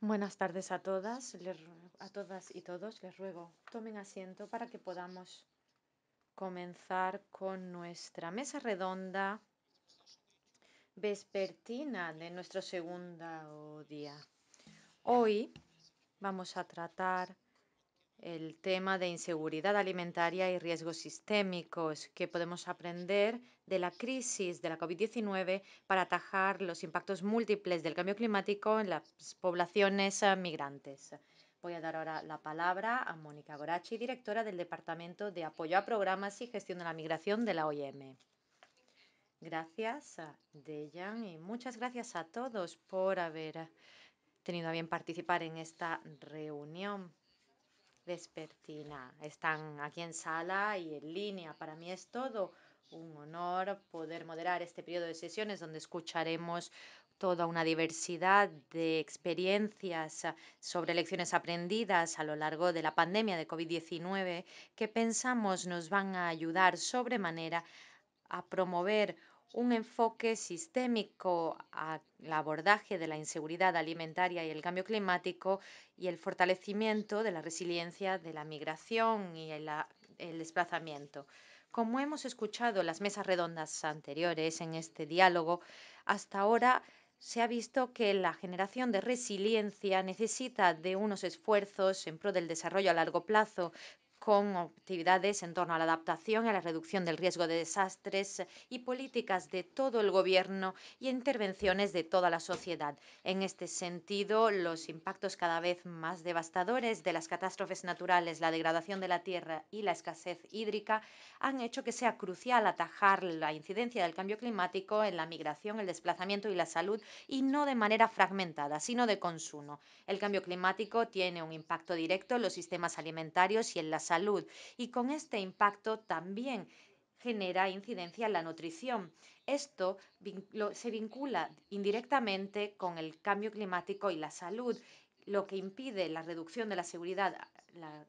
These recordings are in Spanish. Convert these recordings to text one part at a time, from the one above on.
Buenas tardes a todas, a todas y todos. Les ruego tomen asiento para que podamos comenzar con nuestra mesa redonda vespertina de nuestro segundo día. Hoy vamos a tratar el tema de inseguridad alimentaria y riesgos sistémicos que podemos aprender de la crisis de la COVID-19 para atajar los impactos múltiples del cambio climático en las poblaciones eh, migrantes. Voy a dar ahora la palabra a Mónica Gorachi, directora del Departamento de Apoyo a Programas y Gestión de la Migración de la OIM. Gracias, eh, Dejan, y muchas gracias a todos por haber tenido a bien participar en esta reunión. Despertina Están aquí en sala y en línea. Para mí es todo un honor poder moderar este periodo de sesiones donde escucharemos toda una diversidad de experiencias sobre lecciones aprendidas a lo largo de la pandemia de COVID-19 que pensamos nos van a ayudar sobremanera a promover un enfoque sistémico al abordaje de la inseguridad alimentaria y el cambio climático y el fortalecimiento de la resiliencia de la migración y el, desplazamiento. Como hemos escuchado en las mesas redondas anteriores en este diálogo, hasta ahora se ha visto que la generación de resiliencia necesita de unos esfuerzos en pro del desarrollo a largo plazo, con actividades en torno a la adaptación y a la reducción del riesgo de desastres eh, y políticas de todo el Gobierno y intervenciones de toda la sociedad. En este sentido, los impactos cada vez más devastadores de las catástrofes naturales, la degradación de la tierra y la escasez hídrica han hecho que sea crucial atajar la incidencia del cambio climático en la migración, el desplazamiento y la salud, y no de manera fragmentada, sino de consumo. El cambio climático tiene un impacto directo en los sistemas alimentarios y en la salud y con este impacto también genera incidencia en la nutrición. Esto se vincula indirectamente con el cambio climático y la salud, lo que impide la reducción de la seguridad,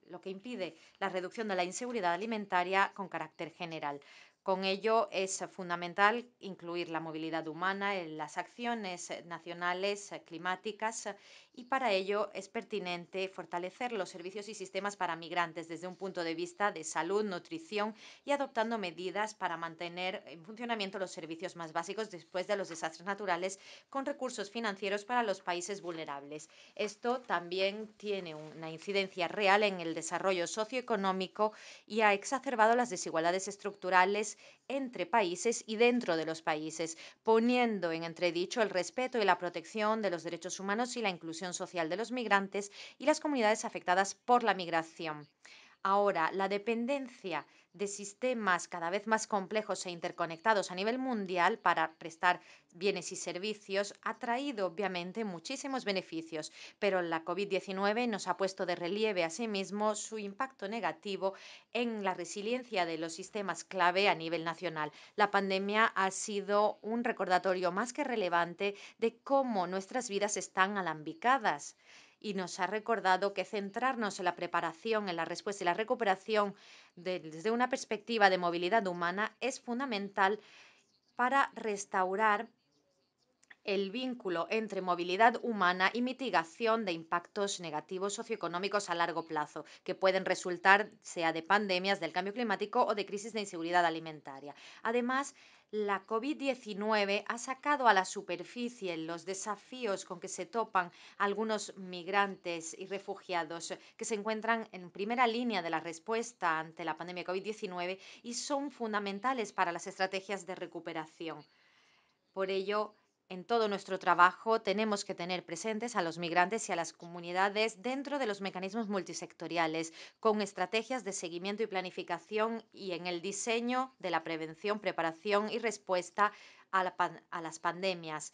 lo que impide la reducción de la inseguridad alimentaria con carácter general. Con ello es fundamental incluir la movilidad humana en las acciones nacionales climáticas y para ello es pertinente fortalecer los servicios y sistemas para migrantes desde un punto de vista de salud, nutrición y adoptando medidas para mantener en funcionamiento los servicios más básicos después de los desastres naturales con recursos financieros para los países vulnerables. Esto también tiene una incidencia real en el desarrollo socioeconómico y ha exacerbado las desigualdades estructurales entre países y dentro de los países, poniendo en entredicho el respeto y la protección de los derechos humanos y la inclusión social de los migrantes y las comunidades afectadas por la migración. Ahora, la dependencia de sistemas cada vez más complejos e interconectados a nivel mundial para prestar bienes y servicios ha traído obviamente muchísimos beneficios, pero la COVID-19 nos ha puesto de relieve asimismo su impacto negativo en la resiliencia de los sistemas clave a nivel nacional. La pandemia ha sido un recordatorio más que relevante de cómo nuestras vidas están alambicadas y nos ha recordado que centrarnos en la preparación, en la respuesta y la recuperación desde una perspectiva de movilidad humana es fundamental para restaurar el vínculo entre movilidad humana y mitigación de impactos negativos socioeconómicos a largo plazo, que pueden resultar sea de pandemias, del cambio climático o de crisis de inseguridad alimentaria. Además, la COVID-19 ha sacado a la superficie los desafíos con que se topan algunos migrantes y refugiados que se encuentran en primera línea de la respuesta ante la pandemia COVID-19 y son fundamentales para las estrategias de recuperación. Por ello, en todo nuestro trabajo tenemos que tener presentes a los migrantes y a las comunidades dentro de los mecanismos multisectoriales, con estrategias de seguimiento y planificación y en el diseño de la prevención, preparación y respuesta a, las pandemias.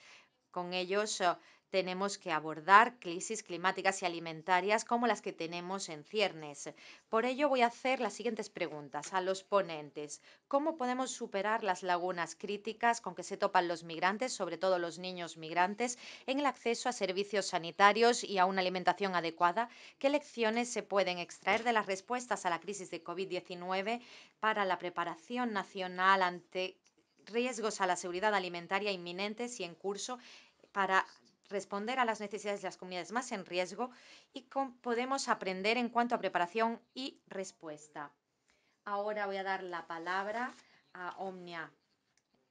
Con ellos tenemos que abordar crisis climáticas y alimentarias como las que tenemos en ciernes. Por ello voy a hacer las siguientes preguntas a los ponentes. ¿Cómo podemos superar las lagunas críticas con que se topan los migrantes, sobre todo los niños migrantes, en el acceso a servicios sanitarios y a una alimentación adecuada? ¿Qué lecciones se pueden extraer de las respuestas a la crisis de COVID-19 para la preparación nacional ante riesgos a la seguridad alimentaria inminentes y en curso para responder a las necesidades de las comunidades más en riesgo y cómo podemos aprender en cuanto a preparación y respuesta. Ahora voy a dar la palabra a Omnia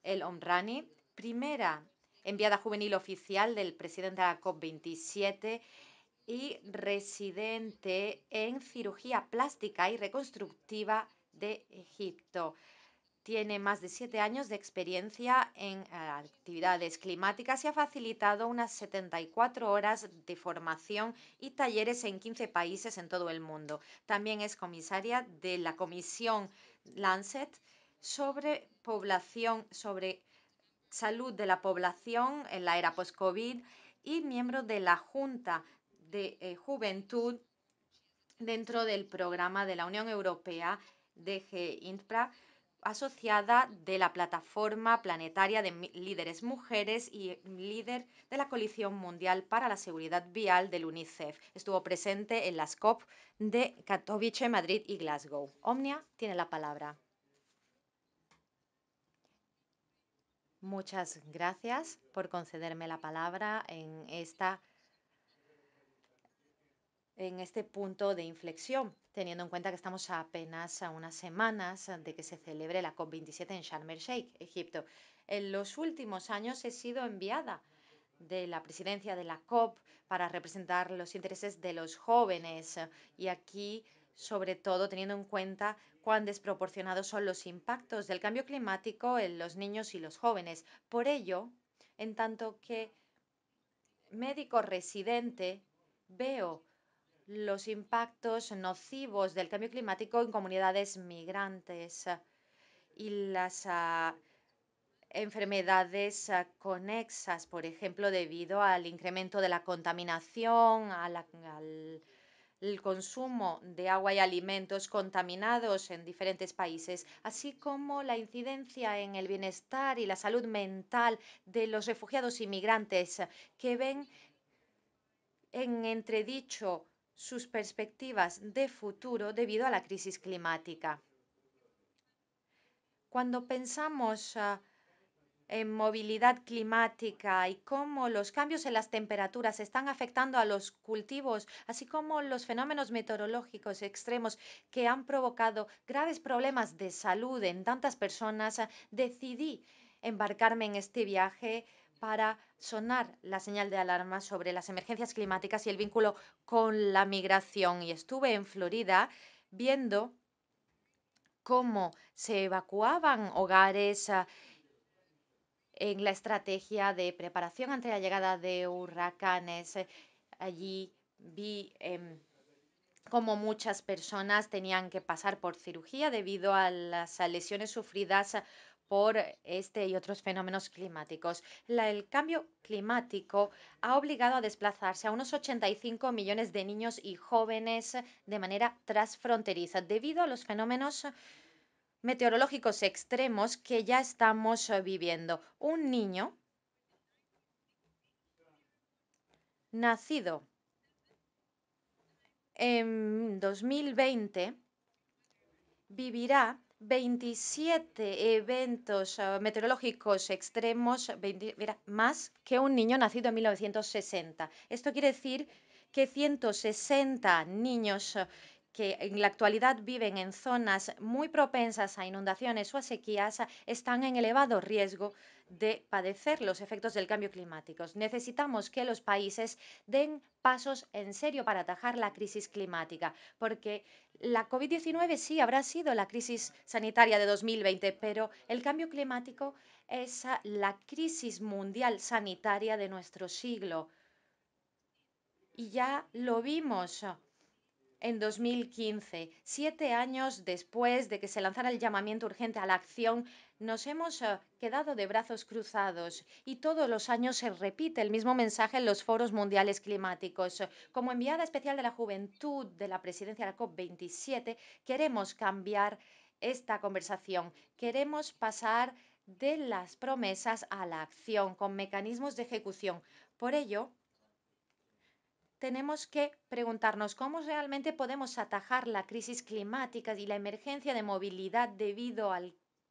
El Omrani, primera enviada juvenil oficial del presidente de la COP27 y residente en cirugía plástica y reconstructiva de Egipto. Tiene más de siete años de experiencia en eh, actividades climáticas y ha facilitado unas 74 horas de formación y talleres en 15 países en todo el mundo. También es comisaria de la Comisión Lancet sobre población, sobre salud de la población en la era post-COVID y miembro de la Junta de eh, Juventud dentro del programa de la Unión Europea de g asociada de la Plataforma Planetaria de Líderes Mujeres y eh, líder de la Coalición Mundial para la Seguridad Vial del UNICEF. Estuvo presente en las COP de Katowice, Madrid y Glasgow. Omnia tiene la palabra. Muchas gracias por concederme la palabra en esta en este punto de inflexión teniendo en cuenta que estamos apenas a unas semanas eh, de que se celebre la COP27 en Sharm el Sheikh, Egipto. En los últimos años he sido enviada de la presidencia de la COP para representar los intereses de los jóvenes eh, y aquí sobre todo teniendo en cuenta cuán desproporcionados son los impactos del cambio climático en los niños y los jóvenes. Por ello, en tanto que médico residente, veo los impactos nocivos del cambio climático en comunidades migrantes y las ah, enfermedades ah, conexas, por ejemplo, debido al incremento de la contaminación, al consumo de agua y alimentos contaminados en diferentes países, así como la incidencia en el bienestar y la salud mental de los refugiados inmigrantes que ven en entredicho sus perspectivas de futuro debido a la crisis climática. Cuando pensamos ah, en movilidad climática y cómo los cambios en las temperaturas están afectando a los cultivos, así como los fenómenos meteorológicos extremos que han provocado graves problemas de salud en tantas personas, ah, decidí embarcarme en este viaje para sonar la señal de alarma sobre las emergencias climáticas y el vínculo con la migración. Y estuve en Florida viendo cómo se evacuaban hogares ah, en la estrategia de preparación ante la llegada de huracanes. Eh, allí vi em, cómo muchas personas tenían que pasar por cirugía debido a las lesiones sufridas por este y otros fenómenos climáticos. el cambio climático ha obligado a desplazarse a unos 85 millones de niños y jóvenes de manera transfronteriza debido a los fenómenos meteorológicos extremos que ya estamos eh, viviendo. Un niño nacido en 2020 vivirá 27 eventos meteorológicos extremos, más que un niño nacido en 1960. Esto quiere decir que 160 niños que en la actualidad viven en zonas muy propensas a inundaciones o a sequías están en elevado riesgo de padecer los efectos del cambio climático. Necesitamos que los países den pasos en serio para atajar la crisis climática, porque la COVID-19 sí habrá sido la crisis sanitaria de 2020, pero el cambio climático es la crisis mundial sanitaria de nuestro siglo. Y ya lo vimos en 2015, siete años después de que se lanzara el llamamiento urgente a la acción, nos hemos eh, quedado de brazos cruzados y todos los años se repite el mismo mensaje en los foros mundiales climáticos. Eh, como enviada especial de la juventud de la presidencia de la COP27, queremos cambiar esta conversación. Queremos pasar de las promesas a la acción con mecanismos de ejecución. Por ello, tenemos que preguntarnos cómo realmente podemos atajar la crisis climática y la emergencia de movilidad debido a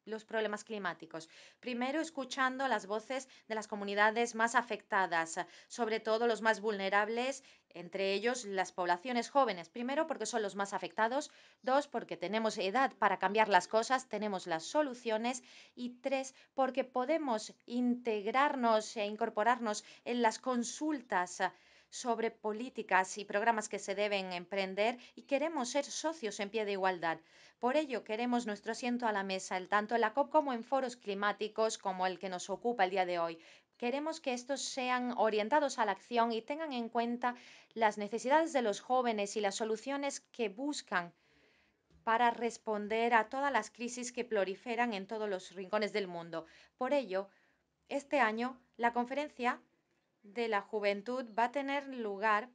los problemas climáticos. Primero, escuchando las voces de las comunidades más afectadas, sobre todo los más vulnerables, entre ellos las poblaciones jóvenes. Primero, porque son los más afectados. Dos, porque tenemos edad para cambiar las cosas, tenemos las soluciones. Y tres, porque podemos integrarnos e incorporarnos en las consultas sobre políticas y programas que se deben emprender y queremos ser socios en pie de igualdad. Por ello, queremos nuestro asiento a la mesa, tanto en la COP como en foros climáticos como el que nos ocupa el día de hoy. Queremos que estos sean orientados a la acción y tengan en cuenta las necesidades de los jóvenes y las soluciones que buscan para responder a todas las crisis que proliferan en todos los rincones del mundo. Por ello, este año la conferencia de la Juventud va a tener lugar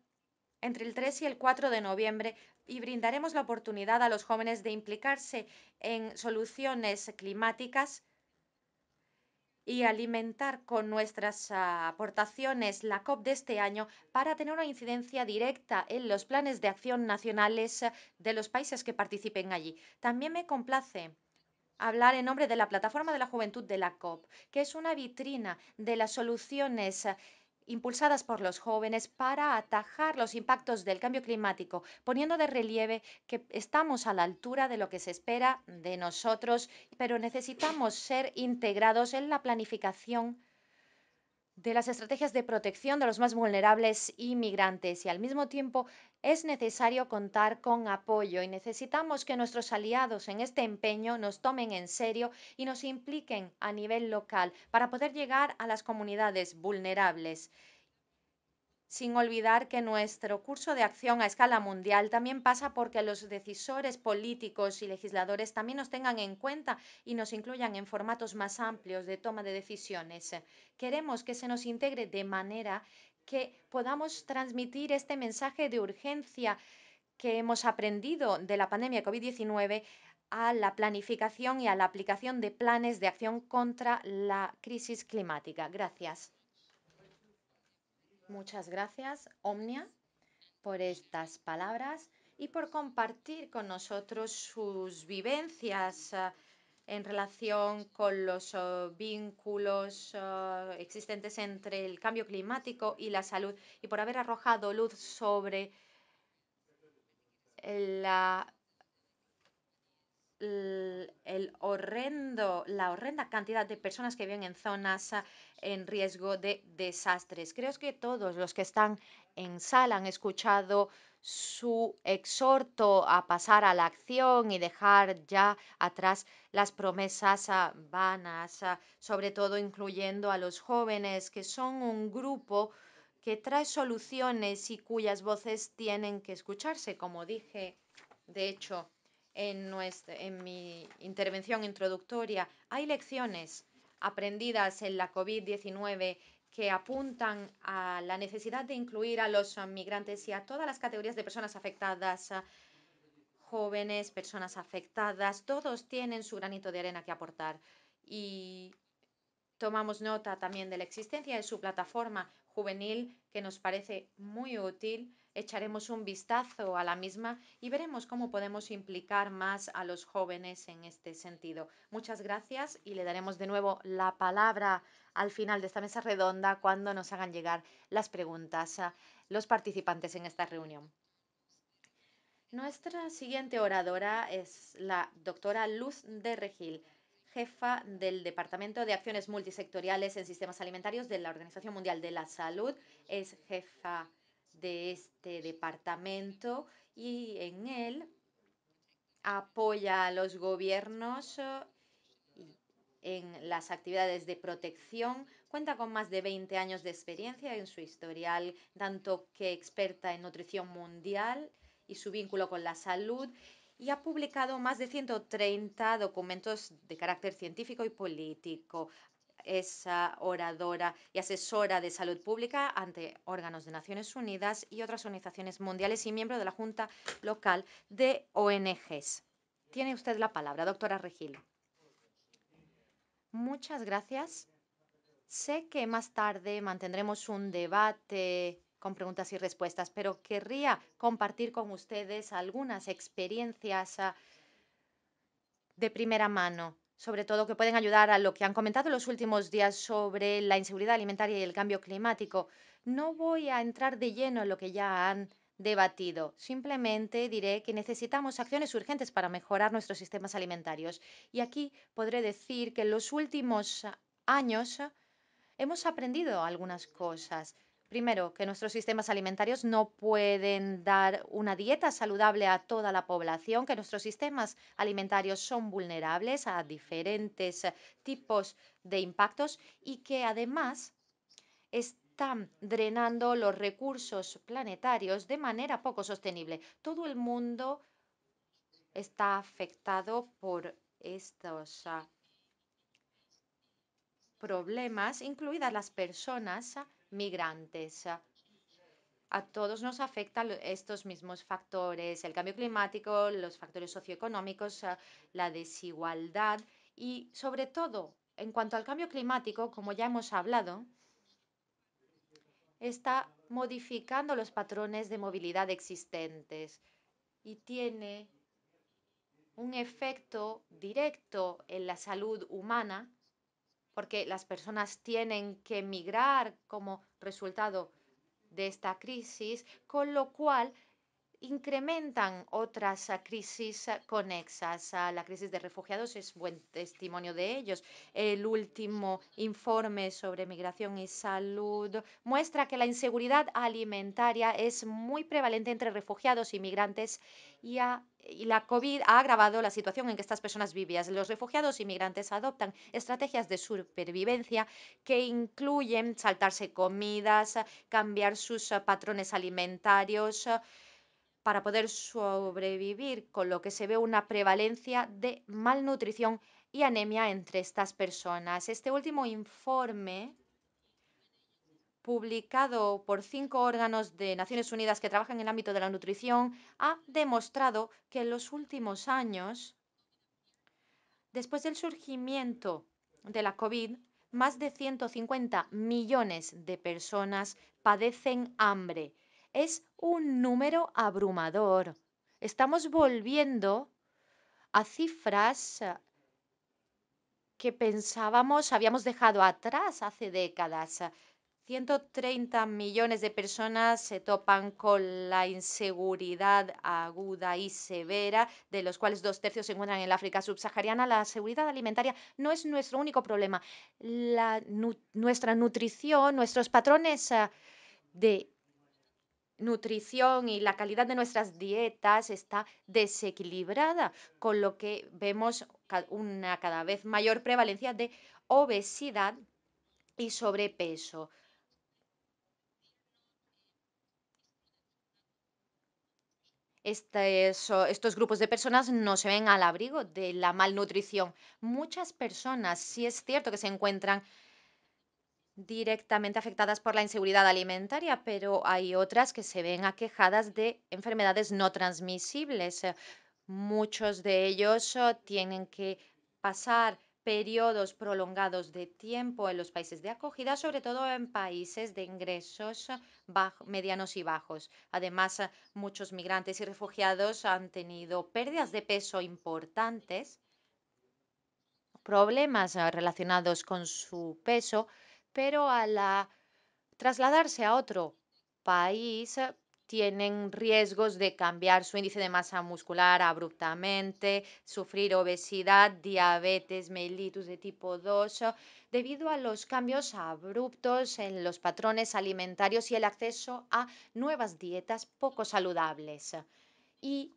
entre el 3 y el 4 de noviembre y brindaremos la oportunidad a los jóvenes de implicarse en soluciones climáticas y alimentar con nuestras ah, aportaciones la COP de este año para tener una incidencia directa en los planes de acción nacionales ah, de los países que participen allí. También me complace hablar en nombre de la Plataforma de la Juventud de la COP, que es una vitrina de las soluciones ah, impulsadas por los jóvenes para atajar los impactos del cambio climático, poniendo de relieve que estamos a la altura de lo que se espera de nosotros, pero necesitamos ser integrados en la planificación de las estrategias de protección de los más vulnerables y migrantes y al mismo tiempo es necesario contar con apoyo y necesitamos que nuestros aliados en este empeño nos tomen en serio y nos impliquen a nivel local para poder llegar a las comunidades vulnerables. Sin olvidar que nuestro curso de acción a escala mundial también pasa porque los decisores políticos y legisladores también nos tengan en cuenta y nos incluyan en formatos más amplios de toma de decisiones. Queremos que se nos integre de manera que podamos transmitir este mensaje de urgencia que hemos aprendido de la pandemia COVID-19 a la planificación y a la aplicación de planes de acción contra la crisis climática. Gracias. Muchas gracias, Omnia, por estas palabras y por compartir con nosotros sus vivencias en relación con los oh, vínculos oh, existentes entre el cambio climático y la salud y por haber arrojado luz sobre la, horrendo, la horrenda cantidad de personas que viven en zonas ah, en riesgo de desastres. Creo que todos los que están en sala han escuchado su exhorto a pasar a la acción y dejar ya atrás las promesas ah, vanas, ah, sobre todo incluyendo a los jóvenes, que son un grupo que trae soluciones y cuyas voces tienen que escucharse, como dije, de hecho, en, nuestra, en mi intervención introductoria. Hay lecciones aprendidas en la COVID-19 que apuntan a la necesidad de incluir a los eh, migrantes y a todas las categorías de personas afectadas, eh, jóvenes, personas afectadas, todos tienen su granito de arena que aportar. Y tomamos nota también de la existencia de su plataforma juvenil que nos parece muy útil. Echaremos un vistazo a la misma y veremos cómo podemos implicar más a los jóvenes en este sentido. Muchas gracias y le daremos de nuevo la palabra al final de esta mesa redonda cuando nos hagan llegar las preguntas a los participantes en esta reunión. Nuestra siguiente oradora es la doctora Luz de Regil jefa del Departamento de Acciones Multisectoriales en Sistemas Alimentarios de la Organización Mundial de la Salud. Es jefa de este departamento y en él apoya a los gobiernos eh, en las actividades de protección. Cuenta con más de 20 años de experiencia en su historial, tanto que experta en nutrición mundial y su vínculo con la salud y ha publicado más de 130 documentos de carácter científico y político. Es ah, oradora y asesora de salud pública ante órganos de Naciones Unidas y otras organizaciones mundiales y miembro de la Junta Local de ONGs. Tiene usted la palabra, doctora Regil. Muchas gracias. Sé que más tarde mantendremos un debate con preguntas y respuestas, pero querría compartir con ustedes algunas experiencias ah, de primera mano, sobre todo que pueden ayudar a lo que han comentado los últimos días sobre la inseguridad alimentaria y el cambio climático. No voy a entrar de lleno en lo que ya han debatido. Simplemente diré que necesitamos acciones urgentes para mejorar nuestros sistemas alimentarios. Y aquí podré decir que en los últimos años hemos aprendido algunas cosas. Primero, que nuestros sistemas alimentarios no pueden dar una dieta saludable a toda la población, que nuestros sistemas alimentarios son vulnerables a diferentes eh, tipos de impactos y que además están drenando los recursos planetarios de manera poco sostenible. Todo el mundo está afectado por estos ah, problemas, incluidas las personas ah, migrantes. A todos nos afectan estos mismos factores, el cambio climático, los factores socioeconómicos, eh, la desigualdad y sobre todo, en cuanto al cambio climático, como ya hemos hablado, está modificando los patrones de movilidad existentes y tiene un efecto directo en la salud humana porque las personas tienen que emigrar como resultado de esta crisis, con lo cual incrementan otras ah, crisis ah, conexas. La crisis de refugiados es buen testimonio de ellos. El último informe sobre migración y salud muestra que la inseguridad alimentaria es muy prevalente entre refugiados y migrantes y y la COVID ha agravado la situación en que estas personas vivían. Los refugiados y migrantes adoptan estrategias de supervivencia que incluyen saltarse comidas, ah, cambiar sus patrones alimentarios, para poder sobrevivir, con lo que se ve una prevalencia de malnutrición y anemia entre estas personas. Este último informe publicado por cinco órganos de Naciones Unidas que trabajan en el ámbito de la nutrición, ha demostrado que en los últimos años, después del surgimiento de la COVID, más de 150 millones de personas padecen hambre es un número abrumador. Estamos volviendo a cifras eh, que pensábamos habíamos dejado atrás hace décadas. 130 millones de personas se topan con la inseguridad aguda y severa, de los cuales dos tercios se encuentran en la África subsahariana. La seguridad alimentaria no es nuestro único problema. nuestra nutrición, nuestros patrones eh, de nutrición y la calidad de nuestras dietas está desequilibrada, con lo que vemos una cada vez mayor prevalencia de obesidad y sobrepeso. Este, estos grupos de personas no se ven al abrigo de la malnutrición. Muchas personas, si es cierto que se encuentran directamente afectadas por la inseguridad alimentaria, pero hay otras que se ven aquejadas de enfermedades no transmisibles. Muchos de ellos oh, tienen que pasar periodos prolongados de tiempo en los países de acogida, sobre todo en países de ingresos oh, medianos y bajos. Además, oh, muchos migrantes y refugiados han tenido pérdidas de peso importantes, problemas ah, relacionados con su peso, pero al trasladarse a otro país eh, tienen riesgos de cambiar su índice de masa muscular abruptamente, sufrir obesidad, diabetes, mellitus de tipo 2, eh, debido a los cambios abruptos en los patrones alimentarios y el acceso a nuevas dietas poco saludables. Y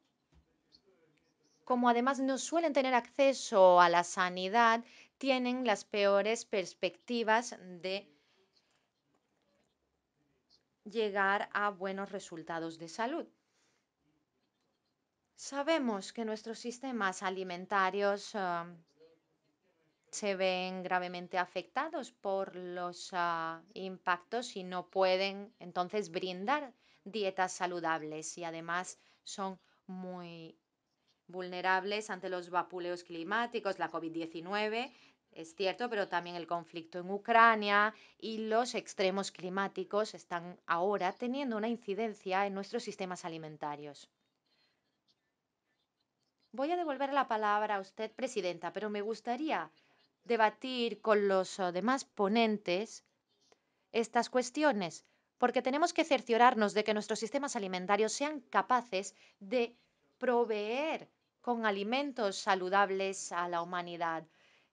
como además no suelen tener acceso a la sanidad, tienen las peores perspectivas de llegar a buenos resultados de salud. Sabemos que nuestros sistemas alimentarios ah, se ven gravemente afectados por los ah, impactos y no pueden entonces brindar dietas saludables y además son muy vulnerables ante los vapuleos climáticos, la COVID-19 es cierto, pero también el conflicto en Ucrania y los extremos climáticos están ahora teniendo una incidencia en nuestros sistemas alimentarios. Voy a devolver la palabra a usted, Presidenta, pero me gustaría debatir con los eh, demás ponentes estas cuestiones, porque tenemos que cerciorarnos de que nuestros sistemas alimentarios sean capaces de proveer con alimentos saludables a la humanidad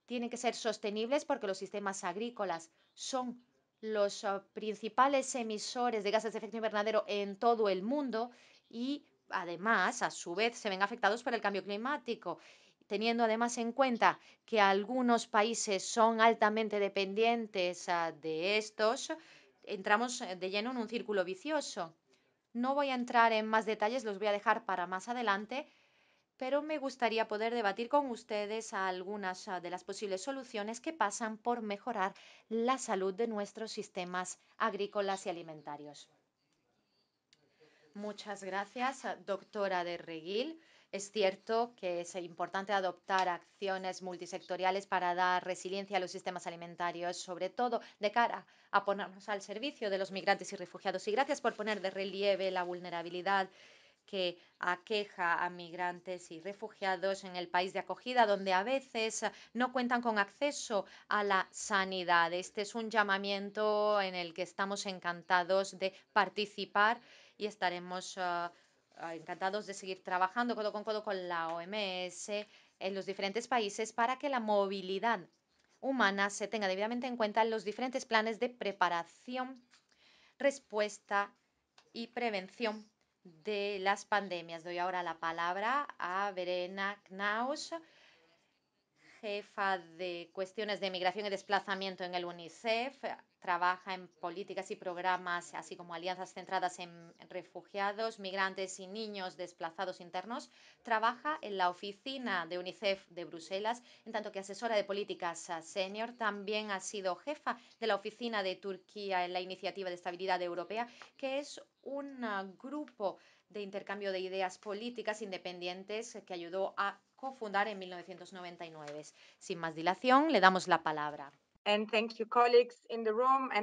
tienen que ser sostenibles porque los sistemas agrícolas son los ah, principales emisores de gases de efecto invernadero en todo el mundo y además, a su vez, se ven afectados por el cambio climático, teniendo además en cuenta que algunos países son altamente dependientes ah, de estos, entramos eh, de lleno en un círculo vicioso. No voy a entrar en más detalles, los voy a dejar para más adelante, pero me gustaría poder debatir con ustedes algunas ah, de las posibles soluciones que pasan por mejorar la salud de nuestros sistemas agrícolas y alimentarios. Muchas gracias, ah, doctora de Reguil. Es cierto que es importante adoptar acciones multisectoriales para dar resiliencia a los sistemas alimentarios, sobre todo de cara a ponernos al servicio de los migrantes y refugiados. Y gracias por poner de relieve la vulnerabilidad que aqueja a migrantes y refugiados en el país de acogida, donde a veces eh, no cuentan con acceso a la sanidad. Este es un llamamiento en el que estamos encantados de participar y estaremos eh, eh, encantados de seguir trabajando codo con codo con la OMS en los diferentes países para que la movilidad humana se tenga debidamente en cuenta en los diferentes planes de preparación, respuesta y prevención de las pandemias. Doy ahora la palabra a Verena Knaus, jefa de cuestiones de migración y desplazamiento en el UNICEF, trabaja en políticas y programas, así como alianzas centradas en refugiados, migrantes y niños desplazados internos, trabaja en la oficina de UNICEF de Bruselas, en tanto que asesora de políticas senior. También ha sido jefa de la oficina de Turquía en la Iniciativa de Estabilidad Europea, que es un ah, grupo de intercambio de ideas políticas independientes que ayudó a cofundar en 1999. Sin más dilación, le damos la palabra colleagues in the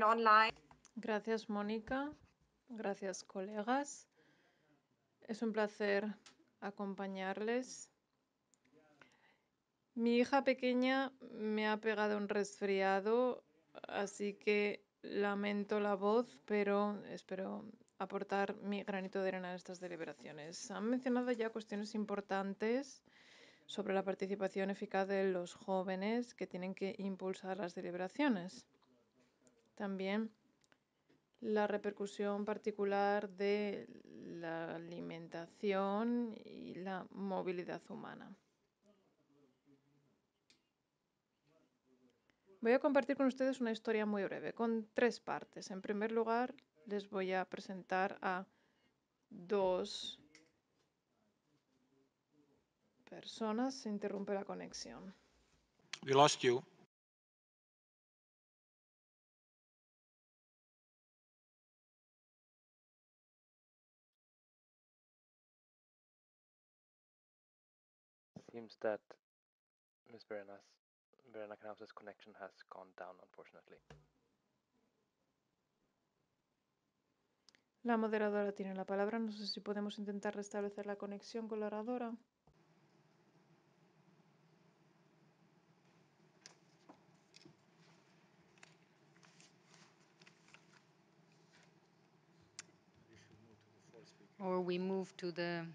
online. Gracias, Mónica. Gracias, colegas. Es un placer acompañarles. Mi hija pequeña me ha pegado un resfriado, así que lamento la voz, pero espero aportar mi granito de arena a estas deliberaciones. Han mencionado ya cuestiones importantes sobre la participación eficaz de los jóvenes que tienen que impulsar las deliberaciones. También la repercusión particular de la alimentación y la movilidad humana. Voy a compartir con ustedes una historia muy breve, con tres partes. En primer lugar, les voy a presentar a dos personas, se interrumpe la conexión. We lost you. Seems that Ms. Verena's, Verena connection has gone down, unfortunately. La moderadora tiene la palabra. No sé si podemos intentar restablecer la conexión con la oradora. we move to the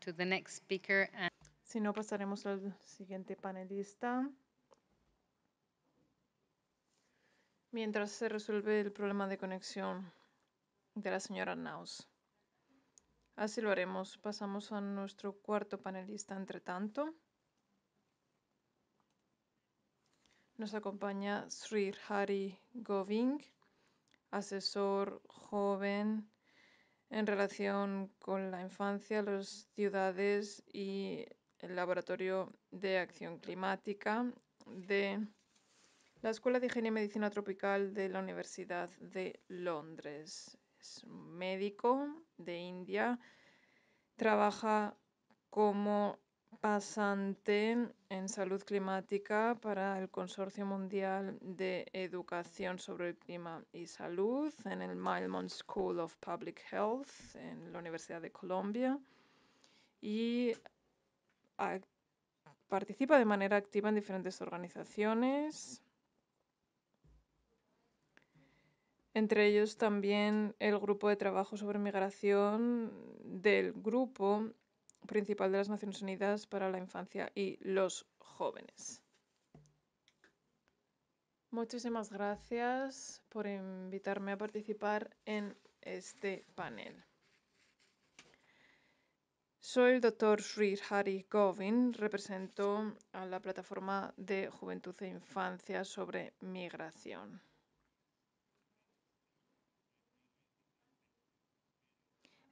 to the next speaker si no pasaremos al siguiente panelista. Mientras se resuelve el problema de conexión de la señora Naus. Así lo haremos. Pasamos a nuestro cuarto panelista entre tanto. Nos acompaña Sri Hari Govind, asesor joven en relación con la infancia, las ciudades y el Laboratorio de Acción Climática de la Escuela de Ingeniería y Medicina Tropical de la Universidad de Londres. Es médico de India, trabaja como pasante en salud climática para el Consorcio Mundial de Educación sobre el Clima y Salud en el Milman School of Public Health en la Universidad de Colombia y participa de manera activa en diferentes organizaciones, entre ellos también el grupo de trabajo sobre migración del grupo principal de las Naciones Unidas para la Infancia y los Jóvenes. Muchísimas gracias por invitarme a participar en este panel. Soy el doctor Sri Hari Govin, represento a la plataforma de Juventud e Infancia sobre Migración.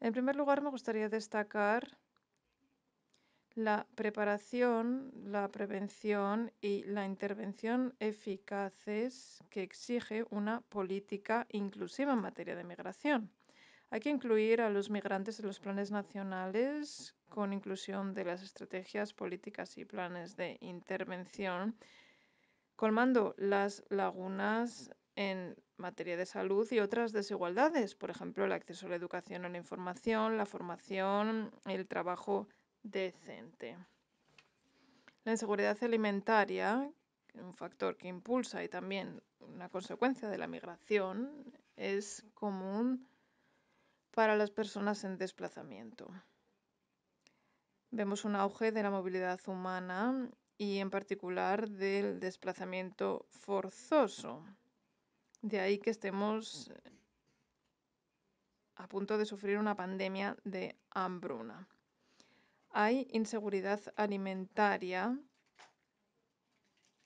En primer lugar, me gustaría destacar la preparación, la prevención y la intervención eficaces que exige una política inclusiva en materia de migración. Hay que incluir a los migrantes en los planes nacionales con inclusión de las estrategias políticas y planes de intervención, colmando las lagunas en materia de salud y otras desigualdades, por ejemplo, el acceso a la educación, a la información, la formación, el trabajo decente. La inseguridad alimentaria, un factor que impulsa y también una consecuencia de la migración, es común para las personas en desplazamiento. Vemos un auge de la movilidad humana y en particular del desplazamiento forzoso. De ahí que estemos a punto de sufrir una pandemia de hambruna hay inseguridad alimentaria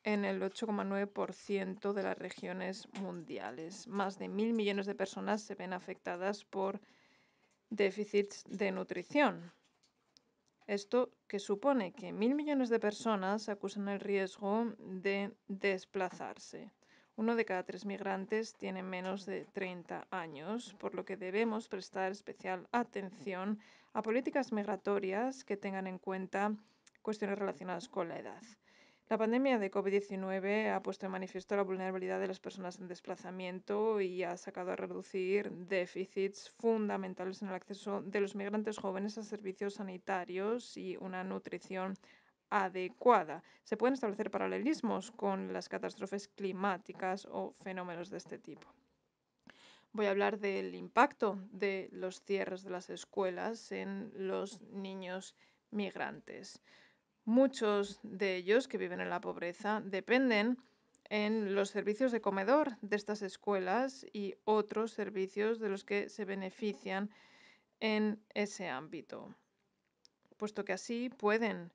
en el 8,9% de las regiones mundiales. Más de mil millones de personas se ven afectadas por déficits de nutrición. Esto que supone que mil millones de personas acusan el riesgo de desplazarse. Uno de cada tres migrantes tiene menos de 30 años, por lo que debemos prestar especial atención a políticas migratorias que tengan en cuenta cuestiones relacionadas con la edad. La pandemia de COVID-19 ha puesto en manifiesto la vulnerabilidad de las personas en desplazamiento y ha sacado a reducir déficits fundamentales en el acceso de los migrantes jóvenes a servicios sanitarios y una nutrición adecuada. Se pueden establecer paralelismos con las catástrofes climáticas o fenómenos de este tipo voy a hablar del impacto de los cierres de las escuelas en los niños migrantes. Muchos de ellos que viven en la pobreza dependen en los servicios de comedor de estas escuelas y otros servicios de los que se benefician en ese ámbito, puesto que así pueden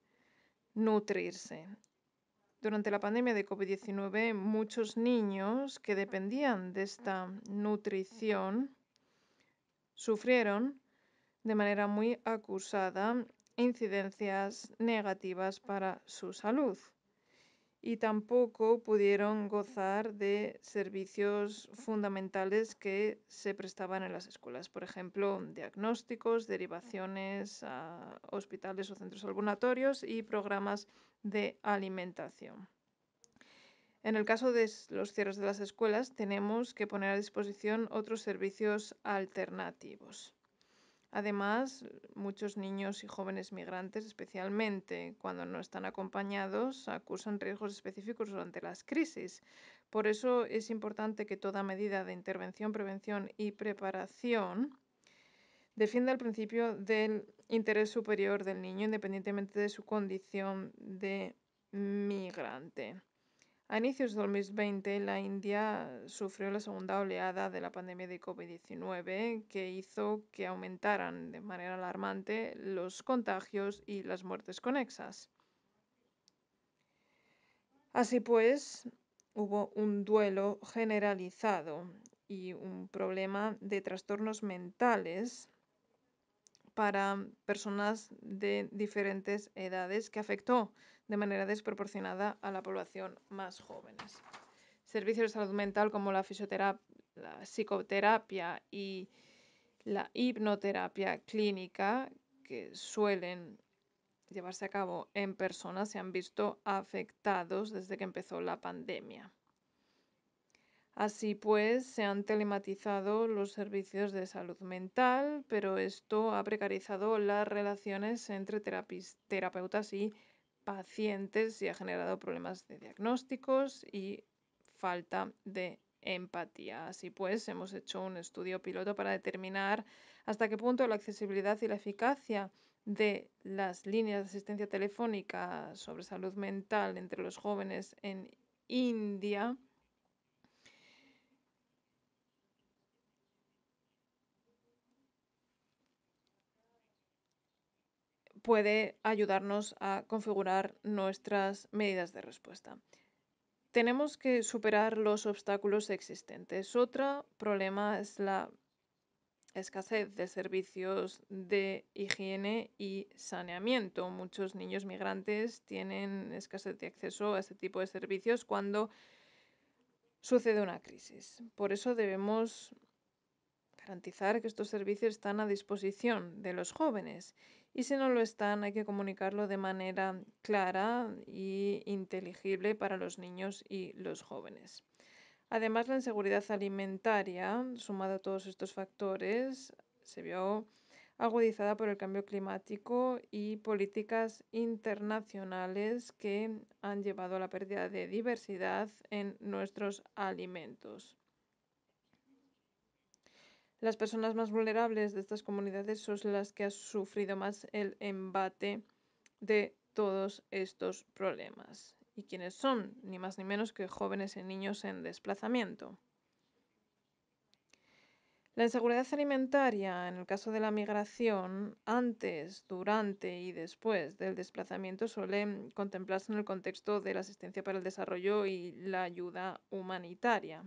nutrirse durante la pandemia de COVID-19, muchos niños que dependían de esta nutrición sufrieron de manera muy acusada incidencias negativas para su salud y tampoco pudieron gozar de servicios fundamentales que se prestaban en las escuelas, por ejemplo, diagnósticos, derivaciones a hospitales o centros ambulatorios y programas de alimentación. En el caso de los cierres de las escuelas, tenemos que poner a disposición otros servicios alternativos. Además, muchos niños y jóvenes migrantes, especialmente cuando no están acompañados, acusan riesgos específicos durante las crisis. Por eso es importante que toda medida de intervención, prevención y preparación defienda el principio del interés superior del niño, independientemente de su condición de migrante. A inicios de 2020, la India sufrió la segunda oleada de la pandemia de COVID-19, que hizo que aumentaran de manera alarmante los contagios y las muertes conexas. Así pues, hubo un duelo generalizado y un problema de trastornos mentales para personas de diferentes edades que afectó de manera desproporcionada a la población más jóvenes. Servicios de salud mental como la fisioterapia, la psicoterapia y la hipnoterapia clínica que suelen llevarse a cabo en personas se han visto afectados desde que empezó la pandemia. Así pues, se han telematizado los servicios de salud mental, pero esto ha precarizado las relaciones entre terapeutas y pacientes y ha generado problemas de diagnósticos y falta de empatía. Así pues, hemos hecho un estudio piloto para determinar hasta qué punto la accesibilidad y la eficacia de las líneas de asistencia telefónica sobre salud mental entre los jóvenes en India puede ayudarnos a configurar nuestras medidas de respuesta. Tenemos que superar los obstáculos existentes. Otro problema es la escasez de servicios de higiene y saneamiento. Muchos niños migrantes tienen escasez de acceso a este tipo de servicios cuando sucede una crisis. Por eso debemos garantizar que estos servicios están a disposición de los jóvenes y si no lo están, hay que comunicarlo de manera clara e inteligible para los niños y los jóvenes. Además, la inseguridad alimentaria, sumada a todos estos factores, se vio agudizada por el cambio climático y políticas internacionales que han llevado a la pérdida de diversidad en nuestros alimentos. Las personas más vulnerables de estas comunidades son las que han sufrido más el embate de todos estos problemas. ¿Y quienes son? Ni más ni menos que jóvenes y niños en desplazamiento. La inseguridad alimentaria, en el caso de la migración, antes, durante y después del desplazamiento suele contemplarse en el contexto de la asistencia para el desarrollo y la ayuda humanitaria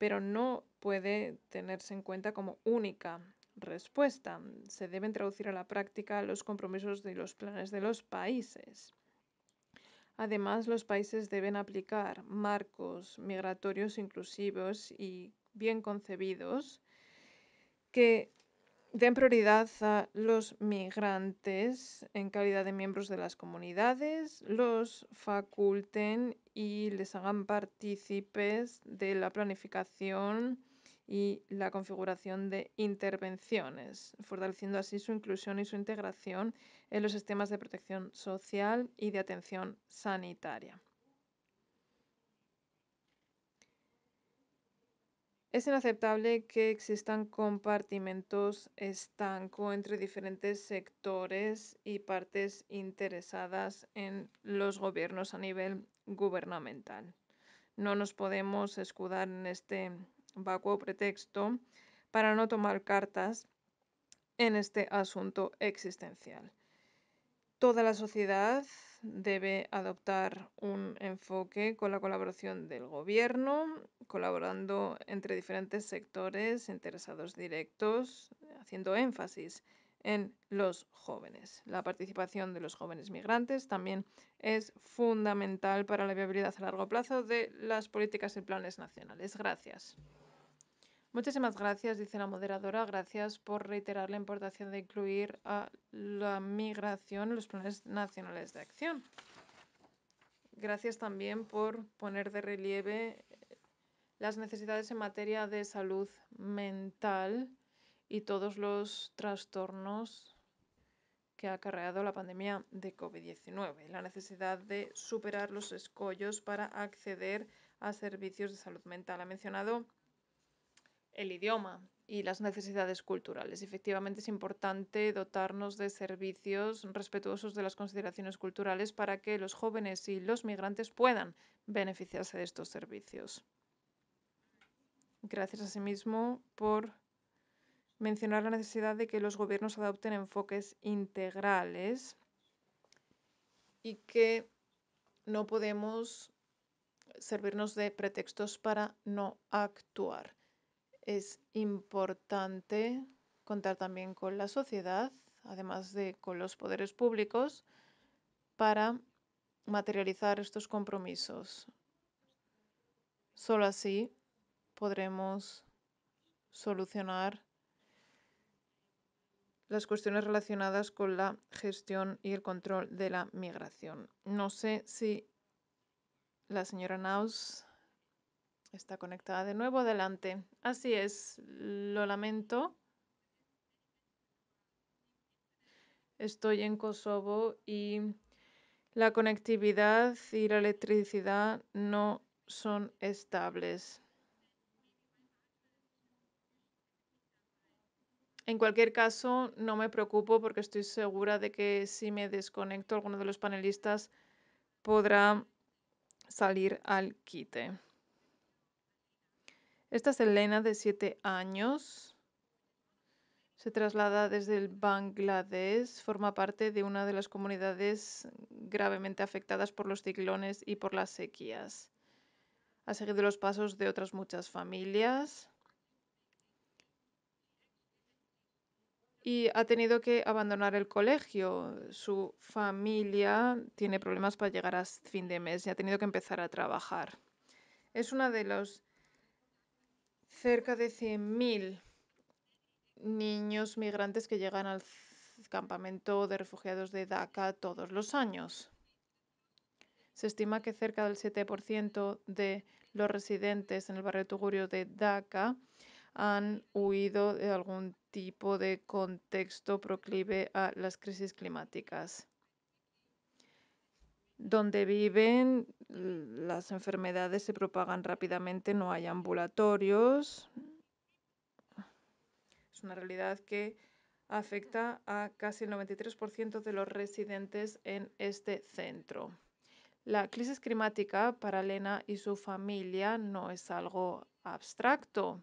pero no puede tenerse en cuenta como única respuesta. Se deben traducir a la práctica los compromisos y los planes de los países. Además, los países deben aplicar marcos migratorios inclusivos y bien concebidos que den prioridad a los migrantes en calidad de miembros de las comunidades, los faculten y les hagan partícipes de la planificación y la configuración de intervenciones, fortaleciendo así su inclusión y su integración en los sistemas de protección social y de atención sanitaria. Es inaceptable que existan compartimentos estancos entre diferentes sectores y partes interesadas en los gobiernos a nivel gubernamental. No nos podemos escudar en este vacuo pretexto para no tomar cartas en este asunto existencial. Toda la sociedad debe adoptar un enfoque con la colaboración del gobierno, colaborando entre diferentes sectores, interesados directos, haciendo énfasis en los jóvenes. La participación de los jóvenes migrantes también es fundamental para la viabilidad a largo plazo de las políticas y planes nacionales. Gracias. Muchísimas gracias, dice la moderadora. Gracias por reiterar la importancia de incluir a la migración en los planes nacionales de acción. Gracias también por poner de relieve eh, las necesidades en materia de salud mental y todos los trastornos que ha acarreado la pandemia de COVID-19, la necesidad de superar los escollos para acceder a servicios de salud mental. Ha mencionado el idioma y las necesidades culturales. Efectivamente, es importante dotarnos de servicios respetuosos de las consideraciones culturales para que los jóvenes y los migrantes puedan beneficiarse de estos servicios. Gracias asimismo por mencionar la necesidad de que los gobiernos adopten enfoques integrales y que no podemos servirnos de pretextos para no actuar es importante contar también con la sociedad, además de con los poderes públicos, para materializar estos compromisos. Solo así podremos solucionar las cuestiones relacionadas con la gestión y el control de la migración. No sé si la señora Naus Está conectada de nuevo. Adelante. Así es. Lo lamento. Estoy en Kosovo y la conectividad y la electricidad no son estables. En cualquier caso, no me preocupo porque estoy segura de que si me desconecto, alguno de los panelistas podrá salir al quite. Esta es Elena de 7 años. Se traslada desde el Bangladesh, forma parte de una de las comunidades gravemente afectadas por los ciclones y por las sequías. Ha seguido los pasos de otras muchas familias y ha tenido que abandonar el colegio. Su familia tiene problemas para llegar a fin de mes y ha tenido que empezar a trabajar. Es una de las cerca de 100.000 niños migrantes que llegan al campamento de refugiados de Dhaka todos los años. Se estima que cerca del 7% de los residentes en el barrio tugurio de Dhaka han huido de algún tipo de contexto proclive a las crisis climáticas donde viven las enfermedades se propagan rápidamente, no hay ambulatorios. Es una realidad que afecta a casi el 93% de los residentes en este centro. La crisis climática para Elena y su familia no es algo abstracto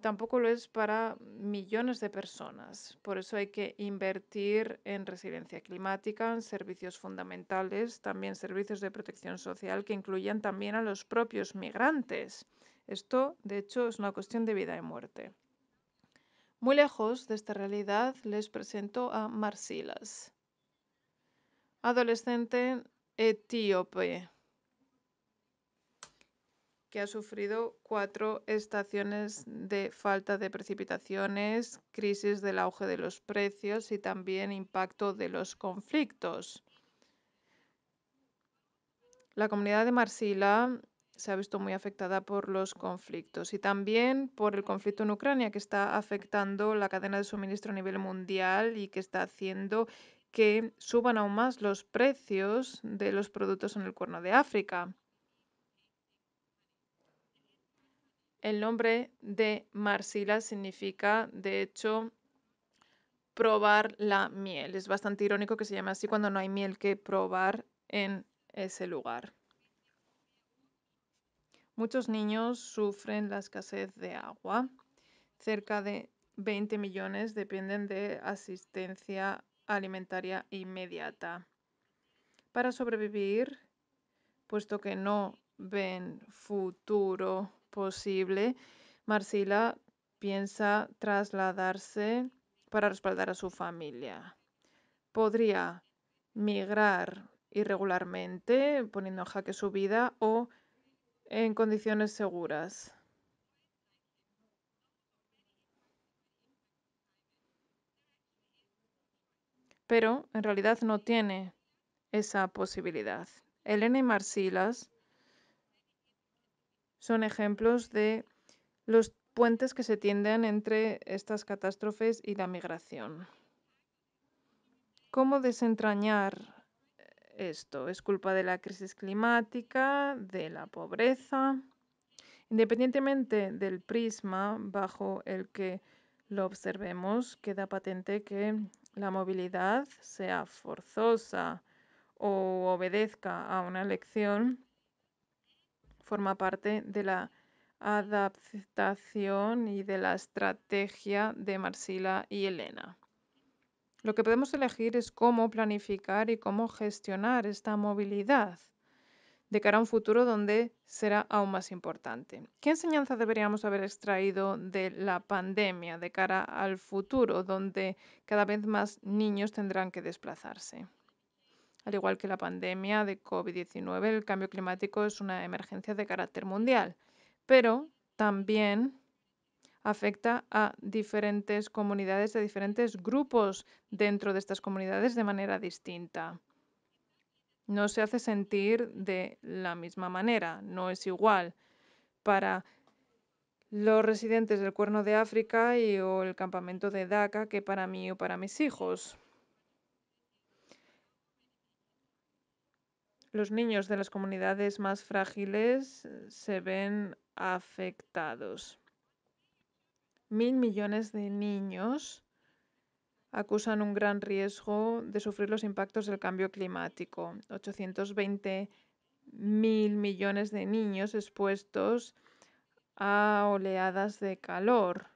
tampoco lo es para millones de personas. Por eso hay que invertir en resiliencia climática, en servicios fundamentales, también servicios de protección social que incluyan también a los propios migrantes. Esto, de hecho, es una cuestión de vida y muerte. Muy lejos de esta realidad les presento a Marsilas, adolescente etíope que ha sufrido cuatro estaciones de falta de precipitaciones, crisis del auge de los precios y también impacto de los conflictos. La comunidad de Marsila se ha visto muy afectada por los conflictos y también por el conflicto en Ucrania que está afectando la cadena de suministro a nivel mundial y que está haciendo que suban aún más los precios de los productos en el cuerno de África. El nombre de Marsila significa, de hecho, probar la miel. Es bastante irónico que se llame así cuando no hay miel que probar en ese lugar. Muchos niños sufren la escasez de agua. Cerca de 20 millones dependen de asistencia alimentaria inmediata. Para sobrevivir, puesto que no ven futuro posible, Marcila piensa trasladarse para respaldar a su familia. Podría migrar irregularmente, poniendo en jaque su vida, o en condiciones seguras. Pero en realidad no tiene esa posibilidad. Elena y Marcilas son ejemplos de los puentes que se tienden entre estas catástrofes y la migración. ¿Cómo desentrañar eh, esto? ¿Es culpa de la crisis climática, de la pobreza? Independientemente del prisma bajo el que lo observemos, queda patente que la movilidad sea forzosa o obedezca a una elección, forma parte de la adaptación y de la estrategia de Marsila y Elena. Lo que podemos elegir es cómo planificar y cómo gestionar esta movilidad de cara a un futuro donde será aún más importante. ¿Qué enseñanza deberíamos haber extraído de la pandemia de cara al futuro, donde cada vez más niños tendrán que desplazarse? Al igual que la pandemia de COVID-19, el cambio climático es una emergencia de carácter mundial, pero también afecta a diferentes comunidades, a diferentes grupos dentro de estas comunidades de manera distinta. No se hace sentir de la misma manera, no es igual para los residentes del Cuerno de África y o el campamento de Dhaka que para mí o para mis hijos. los niños de las comunidades más frágiles eh, se ven afectados. Mil millones de niños acusan un gran riesgo de sufrir los impactos del cambio climático. 820 mil millones de niños expuestos a oleadas de calor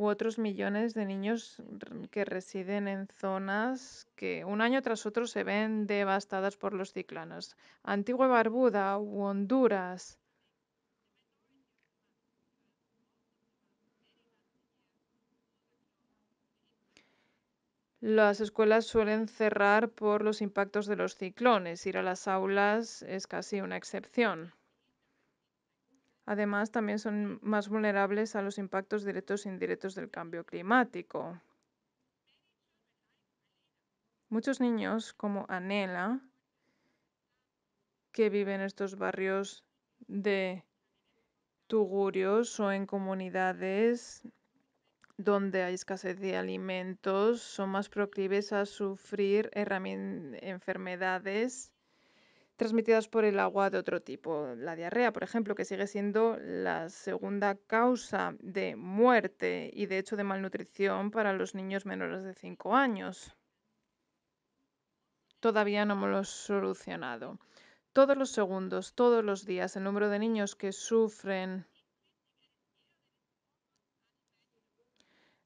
u otros millones de niños que residen en zonas que un año tras otro se ven devastadas por los ciclones. Antigua Barbuda u Honduras. Las escuelas suelen cerrar por los impactos de los ciclones. Ir a las aulas es casi una excepción. Además, también son más vulnerables a los impactos directos e indirectos del cambio climático. Muchos niños, como Anela, que viven en estos barrios de tugurios o en comunidades donde hay escasez de alimentos, son más proclives a sufrir enfermedades transmitidas por el agua de otro tipo. La diarrea, por ejemplo, que sigue siendo la segunda causa de muerte y de hecho de malnutrición para los niños menores de 5 años. Todavía no hemos lo solucionado. Todos los segundos, todos los días, el número de niños que sufren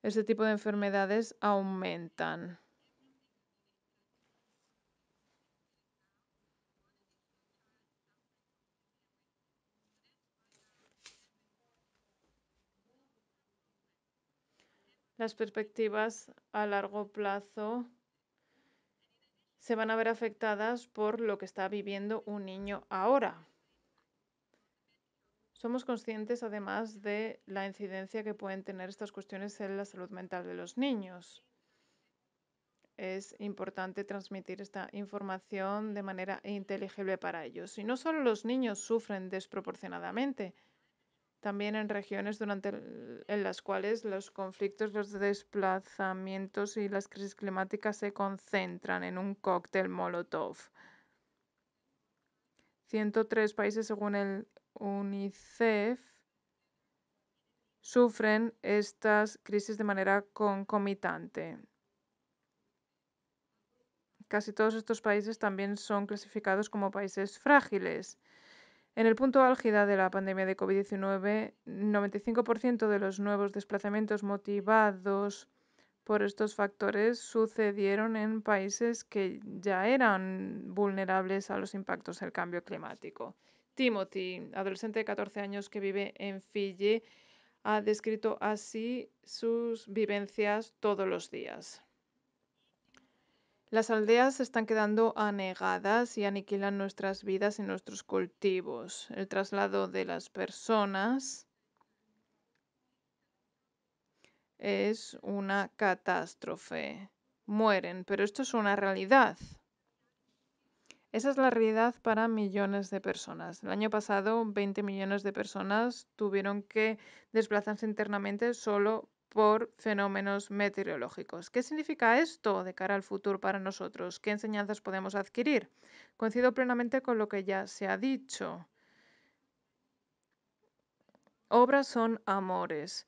este tipo de enfermedades aumentan. las perspectivas a largo plazo se van a ver afectadas por lo que está viviendo un niño ahora. Somos conscientes además de la incidencia que pueden tener estas cuestiones en la salud mental de los niños. Es importante transmitir esta información de manera inteligible para ellos. Y no solo los niños sufren desproporcionadamente, también en regiones en las cuales los conflictos, los desplazamientos y las crisis climáticas se concentran en un cóctel Molotov. 103 países, según el UNICEF, sufren estas crisis de manera concomitante. Casi todos estos países también son clasificados como países frágiles. En el punto álgida de la pandemia de COVID-19, 95% de los nuevos desplazamientos motivados por estos factores sucedieron en países que ya eran vulnerables a los impactos del cambio climático. Timothy, adolescente de 14 años que vive en Fiji, ha descrito así sus vivencias todos los días. Las aldeas se están quedando anegadas y aniquilan nuestras vidas y nuestros cultivos. El traslado de las personas es una catástrofe. Mueren, pero esto es una realidad. Esa es la realidad para millones de personas. El año pasado, 20 millones de personas tuvieron que desplazarse internamente solo por fenómenos meteorológicos. ¿Qué significa esto de cara al futuro para nosotros? ¿Qué enseñanzas podemos adquirir? Coincido plenamente con lo que ya se ha dicho. Obras son amores.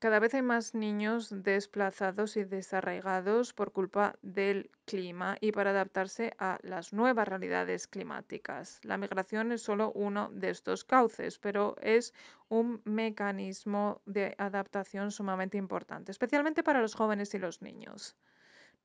Cada vez hay más niños desplazados y desarraigados por culpa del clima y para adaptarse a las nuevas realidades climáticas. La migración es solo uno de estos cauces, pero es un mecanismo de adaptación sumamente importante, especialmente para los jóvenes y los niños.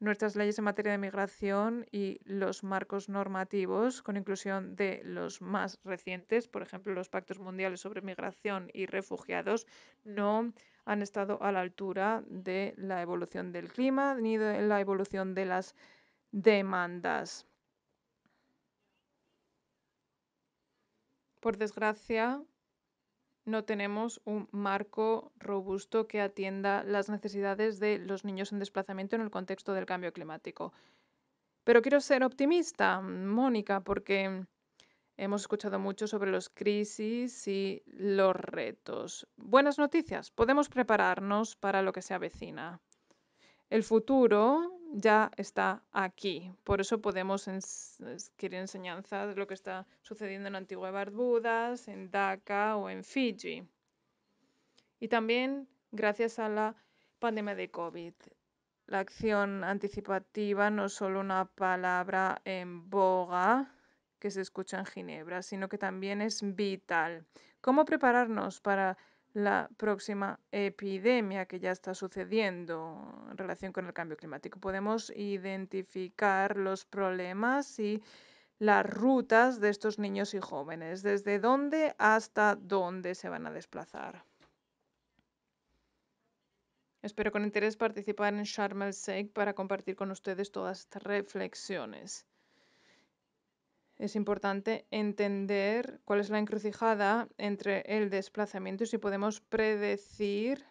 Nuestras leyes en materia de migración y los marcos normativos, con inclusión de los más recientes, por ejemplo, los pactos mundiales sobre migración y refugiados, no han estado a la altura de la evolución del clima ni de la evolución de las demandas. Por desgracia, no tenemos un marco robusto que atienda las necesidades de los niños en desplazamiento en el contexto del cambio climático. Pero quiero ser optimista, Mónica, porque Hemos escuchado mucho sobre las crisis y los retos. Buenas noticias, podemos prepararnos para lo que se avecina. El futuro ya está aquí, por eso podemos escribir enseñanza de lo que está sucediendo en Antigua Barbudas, en Dhaka o en Fiji. Y también gracias a la pandemia de COVID. La acción anticipativa no es solo una palabra en boga, que se escucha en Ginebra, sino que también es vital. ¿Cómo prepararnos para la próxima epidemia que ya está sucediendo en relación con el cambio climático? Podemos identificar los problemas y las rutas de estos niños y jóvenes, desde dónde hasta dónde se van a desplazar. Espero con interés participar en Sharm el Sheikh para compartir con ustedes todas estas reflexiones es importante entender cuál es la encrucijada entre el desplazamiento y si podemos predecir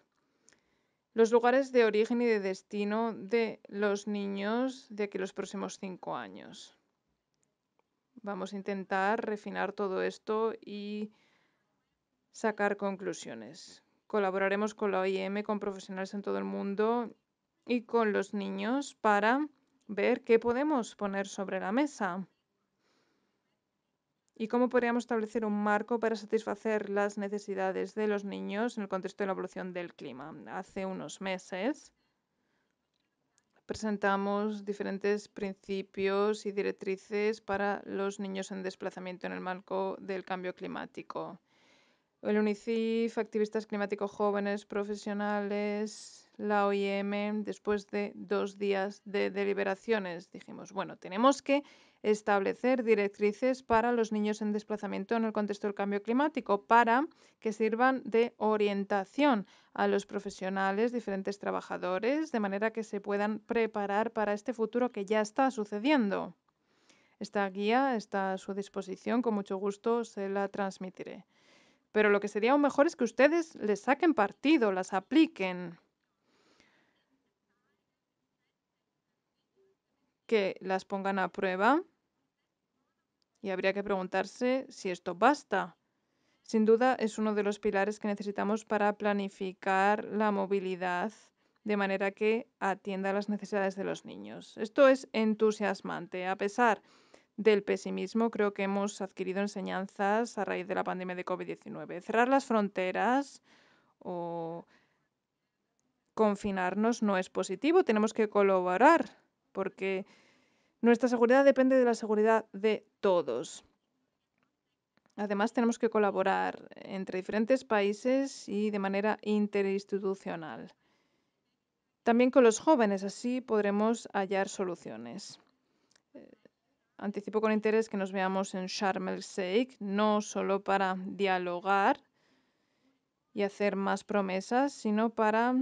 los lugares de origen y de destino de los niños de aquí los próximos cinco años. Vamos a intentar refinar todo esto y sacar conclusiones. Colaboraremos con la OIM, con profesionales en todo el mundo y con los niños para ver qué podemos poner sobre la mesa y cómo podríamos establecer un marco para satisfacer las necesidades de los niños en el contexto de la evolución del clima. Hace unos meses presentamos diferentes principios y directrices para los niños en desplazamiento en el marco del cambio climático. El UNICEF, activistas climáticos jóvenes, profesionales, la OIM, después de dos días de deliberaciones, dijimos, bueno, tenemos que establecer directrices para los niños en desplazamiento en el contexto del cambio climático, para que sirvan de orientación a los profesionales, diferentes trabajadores, de manera que se puedan preparar para este futuro que ya está sucediendo. Esta guía está a su disposición, con mucho gusto se la transmitiré. Pero lo que sería aún mejor es que ustedes les saquen partido, las apliquen. que las pongan a prueba y habría que preguntarse si esto basta. Sin duda es uno de los pilares que necesitamos para planificar la movilidad de manera que atienda las necesidades de los niños. Esto es entusiasmante. A pesar del pesimismo, creo que hemos adquirido enseñanzas a raíz de la pandemia de COVID-19. Cerrar las fronteras o confinarnos no es positivo. Tenemos que colaborar porque nuestra seguridad depende de la seguridad de todos. Además, tenemos que colaborar entre diferentes países y de manera interinstitucional. También con los jóvenes, así podremos hallar soluciones. Eh, anticipo con interés que nos veamos en Sharm el Sheikh, no solo para dialogar y hacer más promesas, sino para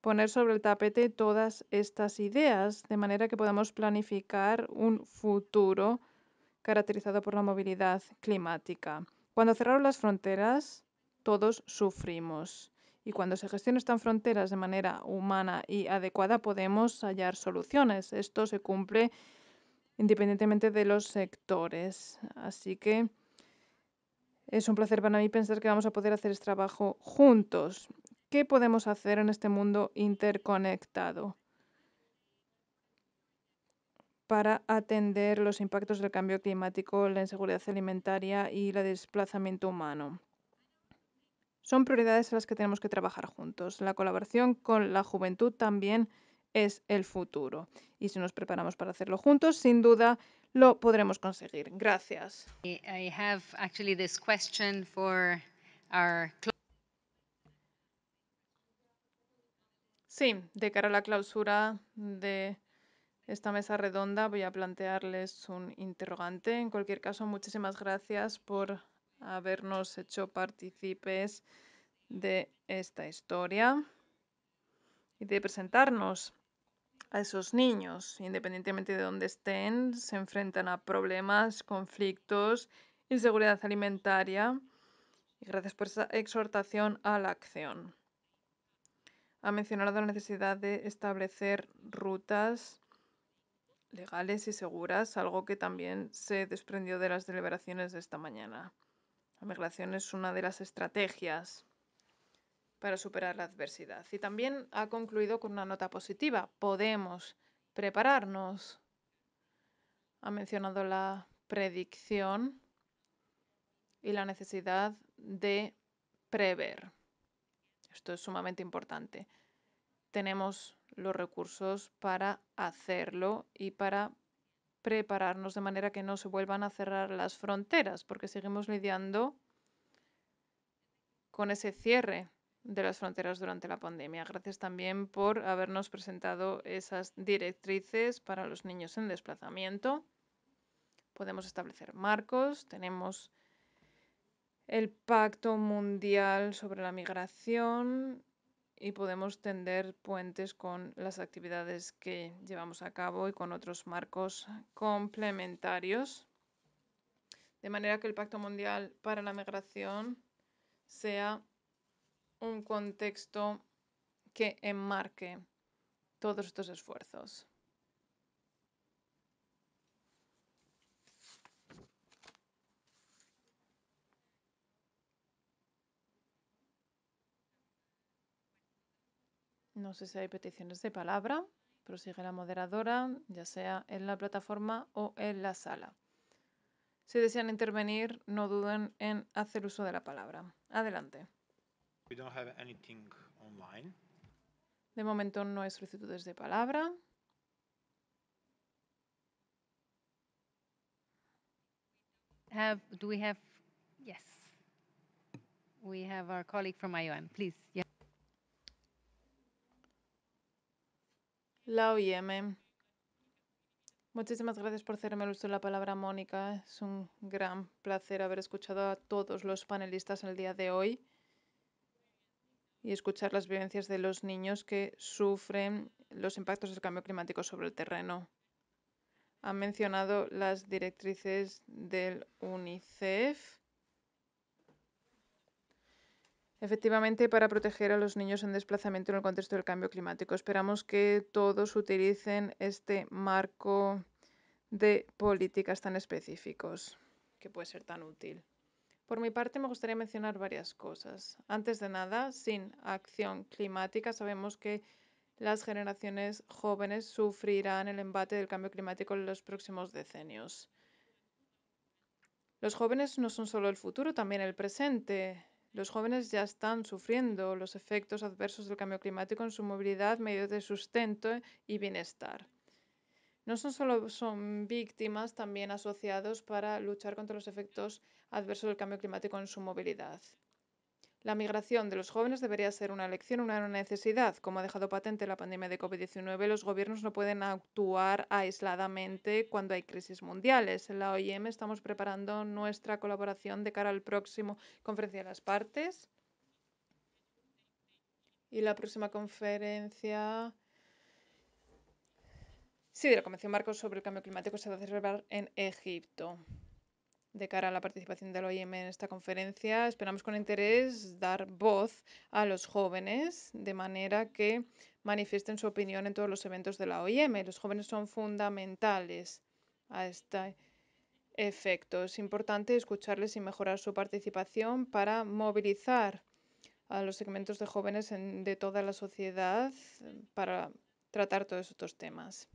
poner sobre el tapete todas estas ideas, de manera que podamos planificar un futuro caracterizado por la movilidad climática. Cuando cerraron las fronteras, todos sufrimos. Y cuando se gestionan estas fronteras de manera humana y adecuada, podemos hallar soluciones. Esto se cumple independientemente de los sectores. Así que es un placer para mí pensar que vamos a poder hacer este trabajo juntos. ¿Qué podemos hacer en este mundo interconectado para atender los impactos del cambio climático, la inseguridad alimentaria y el desplazamiento humano? Son prioridades a las que tenemos que trabajar juntos. La colaboración con la juventud también es el futuro. Y si nos preparamos para hacerlo juntos, sin duda lo podremos conseguir. Gracias. Sí, de cara a la clausura de esta mesa redonda voy a plantearles un interrogante. En cualquier caso, muchísimas gracias por habernos hecho partícipes de esta historia y de presentarnos a esos niños, independientemente de dónde estén, se enfrentan a problemas, conflictos, inseguridad alimentaria. Y gracias por esa exhortación a la acción ha mencionado la necesidad de establecer rutas legales y seguras, algo que también se desprendió de las deliberaciones de esta mañana. La migración es una de las estrategias para superar la adversidad. Y también ha concluido con una nota positiva. Podemos prepararnos. Ha mencionado la predicción y la necesidad de prever esto es sumamente importante. Tenemos los recursos para hacerlo y para prepararnos de manera que no se vuelvan a cerrar las fronteras, porque seguimos lidiando con ese cierre de las fronteras durante la pandemia. Gracias también por habernos presentado esas directrices para los niños en desplazamiento. Podemos establecer marcos, tenemos el Pacto Mundial sobre la Migración y podemos tender puentes con las actividades que llevamos a cabo y con otros marcos complementarios. De manera que el Pacto Mundial para la Migración sea un contexto que enmarque todos estos esfuerzos. No sé si hay peticiones de palabra. Prosigue la moderadora, ya sea en la plataforma o en la sala. Si desean intervenir, no duden en hacer uso de la palabra. Adelante. De momento no hay solicitudes de palabra. Have, do we have? Yes. We have our colleague from IOM. Please. la OIM. Muchísimas gracias por hacerme el uso de la palabra, Mónica. Es un gran placer haber escuchado a todos los panelistas el día de hoy y escuchar las vivencias de los niños que sufren los impactos del cambio climático sobre el terreno. Han mencionado las directrices del UNICEF Efectivamente, para proteger a los niños en desplazamiento en el contexto del cambio climático, esperamos que todos utilicen este marco de políticas tan específicos, que puede ser tan útil. Por mi parte, me gustaría mencionar varias cosas. Antes de nada, sin acción climática, sabemos que las generaciones jóvenes sufrirán el embate del cambio climático en los próximos decenios. Los jóvenes no son solo el futuro, también el presente. Los jóvenes ya están sufriendo los efectos adversos del cambio climático en su movilidad, medio de sustento y bienestar. No son solo son víctimas, también asociados para luchar contra los efectos adversos del cambio climático en su movilidad la migración de los jóvenes debería ser una lección, una necesidad como ha dejado patente la pandemia de covid-19 los gobiernos no pueden actuar aisladamente cuando hay crisis mundiales en la oim estamos preparando nuestra colaboración de cara al próximo conferencia de las partes y la próxima conferencia sí de la convención marco sobre el cambio climático se va a celebrar en egipto de cara a la participación de la OIM en esta conferencia. Esperamos con interés dar voz a los jóvenes de manera que manifiesten su opinión en todos los eventos de la OIM. Los jóvenes son fundamentales a este efecto. Es importante escucharles y mejorar su participación para movilizar a los segmentos de jóvenes de toda la sociedad eh, para tratar todos estos temas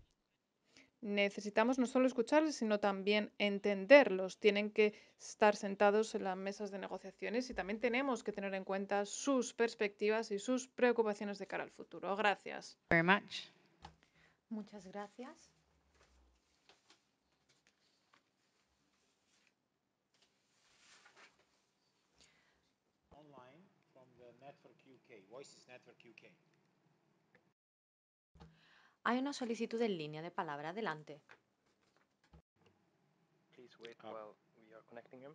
necesitamos no solo escucharles, sino también entenderlos. Tienen que estar sentados en las mesas de negociaciones y también tenemos que tener en cuenta sus perspectivas y sus preocupaciones de cara al futuro. Gracias. Muchas gracias. Hay una solicitud en línea de palabra. Adelante. Please wait uh, while we are connecting him.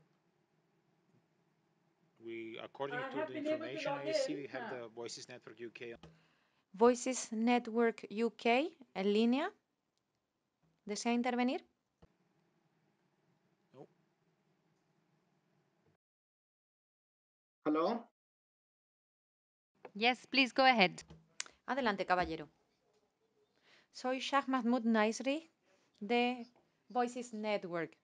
We, according I to the information I see, we have the ah. Voices Network UK. Voices Network UK en línea. ¿Desea intervenir? No. Hello. Yes, please go ahead. Adelante, caballero. Soy Shah Mahmoud Naisri de Voices Network,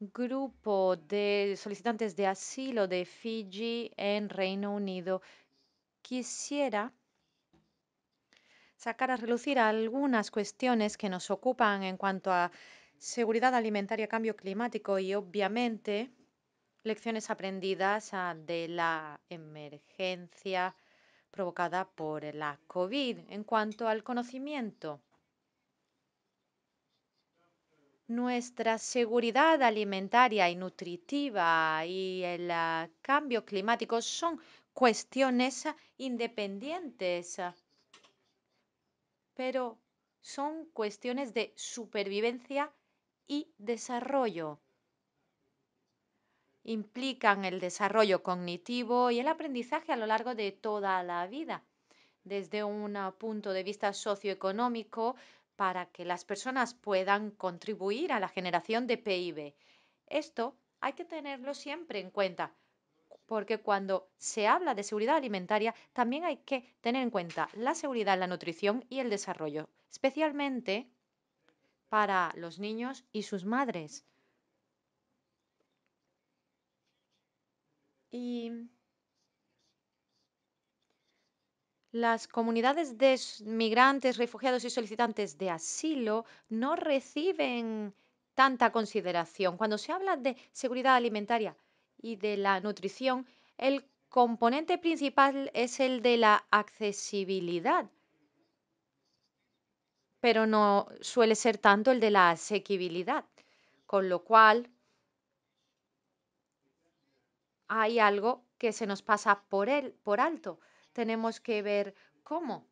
grupo de solicitantes de asilo de Fiji en Reino Unido. Quisiera sacar a relucir algunas cuestiones que nos ocupan en cuanto a seguridad alimentaria, cambio climático y obviamente lecciones aprendidas de la emergencia provocada por la COVID. En cuanto al conocimiento, nuestra seguridad alimentaria y nutritiva y el ah, cambio climático son cuestiones independientes, ah, pero son cuestiones de supervivencia y desarrollo. Implican el desarrollo cognitivo y el aprendizaje a lo largo de toda la vida. Desde un ah, punto de vista socioeconómico, para que las personas puedan contribuir a la generación de PIB. Esto hay que tenerlo siempre en cuenta, porque cuando se habla de seguridad alimentaria, también hay que tener en cuenta la seguridad, la nutrición y el desarrollo, especialmente para los niños y sus madres. Y Las comunidades de migrantes, refugiados y solicitantes de asilo no reciben tanta consideración. Cuando se habla de seguridad alimentaria y de la nutrición, el componente principal es el de la accesibilidad, pero no suele ser tanto el de la asequibilidad, con lo cual hay algo que se nos pasa por, el, por alto tenemos que ver cómo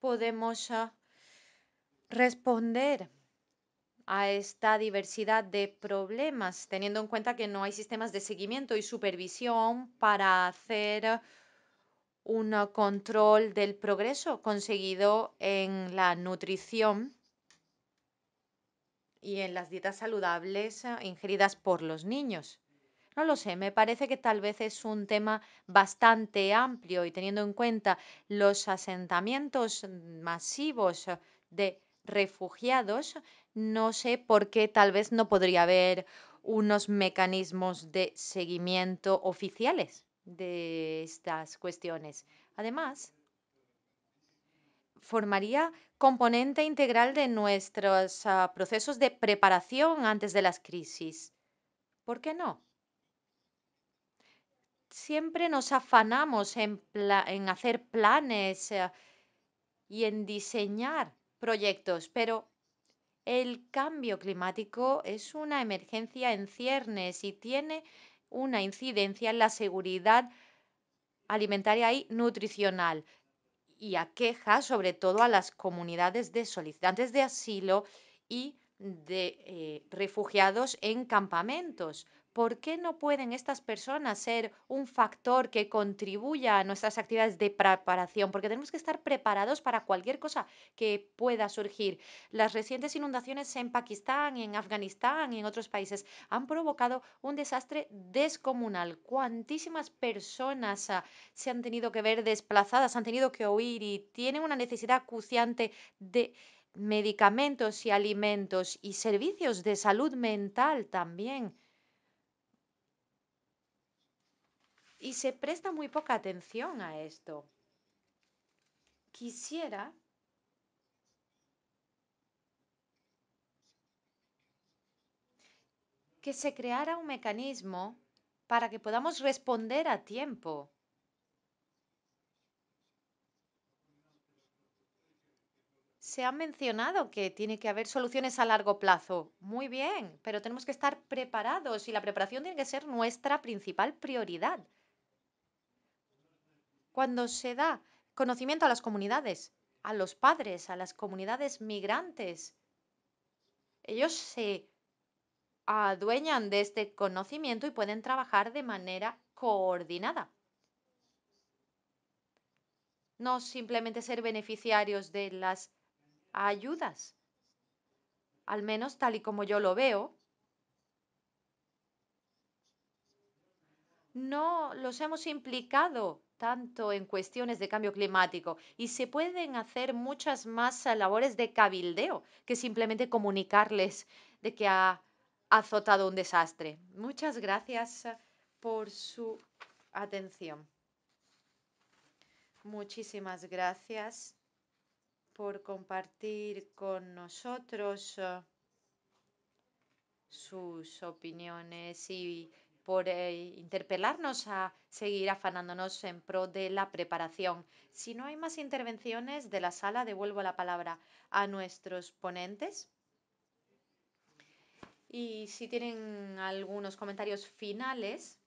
podemos ah, responder a esta diversidad de problemas, teniendo en cuenta que no hay sistemas de seguimiento y supervisión para hacer un control del progreso conseguido en la nutrición y en las dietas saludables ah, ingeridas por los niños. No lo sé, me parece que tal vez es un tema bastante amplio y teniendo en cuenta los asentamientos masivos de refugiados, no sé por qué tal vez no podría haber unos mecanismos de seguimiento oficiales de estas cuestiones. Además, formaría componente integral de nuestros ah, procesos de preparación antes de las crisis. ¿Por qué no? siempre nos afanamos en, hacer planes eh, y en diseñar proyectos, pero el cambio climático es una emergencia en ciernes y tiene una incidencia en la seguridad alimentaria y nutricional y aqueja sobre todo a las comunidades de solicitantes de asilo y de eh, refugiados en campamentos. ¿por qué no pueden estas personas ser un factor que contribuya a nuestras actividades de preparación? Porque tenemos que estar preparados para cualquier cosa que pueda surgir. Las recientes inundaciones en Pakistán, en Afganistán y en otros países han provocado un desastre descomunal. Cuantísimas personas ah, se han tenido que ver desplazadas, han tenido que huir y tienen una necesidad acuciante de medicamentos y alimentos y servicios de salud mental también. Y se presta muy poca atención a esto. Quisiera que se creara un mecanismo para que podamos responder a tiempo. Se ha mencionado que tiene que haber soluciones a largo plazo. Muy bien, pero tenemos que estar preparados y la preparación tiene que ser nuestra principal prioridad cuando se da conocimiento a las comunidades, a los padres, a las comunidades migrantes, ellos se adueñan de este conocimiento y pueden trabajar de manera coordinada. No simplemente ser beneficiarios de las ayudas. Al menos tal y como yo lo veo, no los hemos implicado tanto en cuestiones de cambio climático y se pueden hacer muchas más labores de cabildeo que simplemente comunicarles de que ha azotado un desastre. Muchas gracias por su atención. Muchísimas gracias por compartir con nosotros eh, sus opiniones y por eh, interpelarnos a seguir afanándonos en pro de la preparación. Si no hay más intervenciones de la sala, devuelvo la palabra a nuestros ponentes. Y si tienen algunos comentarios finales,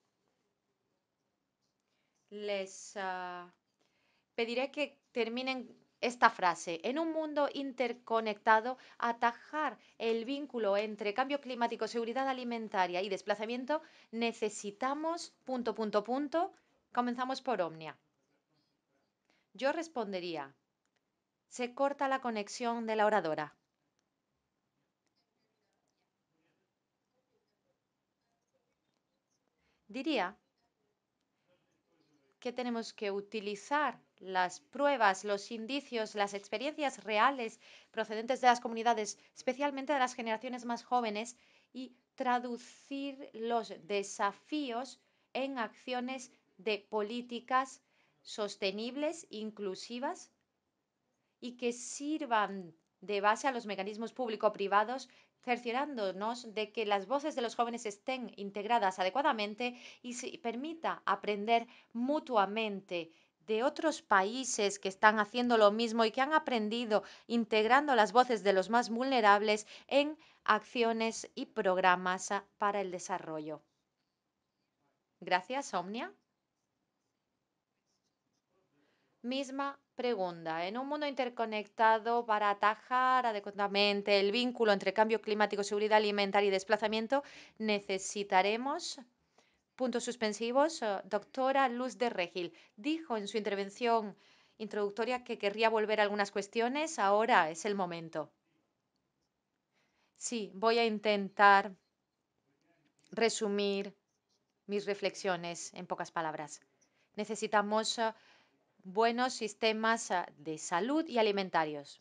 les ah, pediré que terminen esta frase, en un mundo interconectado, atajar el vínculo entre cambio climático, seguridad alimentaria y desplazamiento, necesitamos punto, punto, punto. Comenzamos por Omnia. Yo respondería, se corta la conexión de la oradora. Diría que tenemos que utilizar las pruebas, los indicios, las experiencias reales procedentes de las comunidades, especialmente de las generaciones más jóvenes, y traducir los desafíos en acciones de políticas sostenibles, inclusivas y que sirvan de base a los mecanismos público-privados, cerciorándonos de que las voces de los jóvenes estén integradas adecuadamente y se permita aprender mutuamente de otros países que están haciendo lo mismo y que han aprendido integrando las voces de los más vulnerables en acciones y programas ah, para el desarrollo. Gracias, Omnia. Misma pregunta. En un mundo interconectado para atajar adecuadamente el vínculo entre cambio climático, seguridad alimentaria y desplazamiento, necesitaremos puntos suspensivos, eh, doctora Luz de Regil dijo en su intervención introductoria que querría volver a algunas cuestiones. Ahora es el momento. Sí, voy a intentar resumir mis reflexiones en pocas palabras. Necesitamos eh, buenos sistemas eh, de salud y alimentarios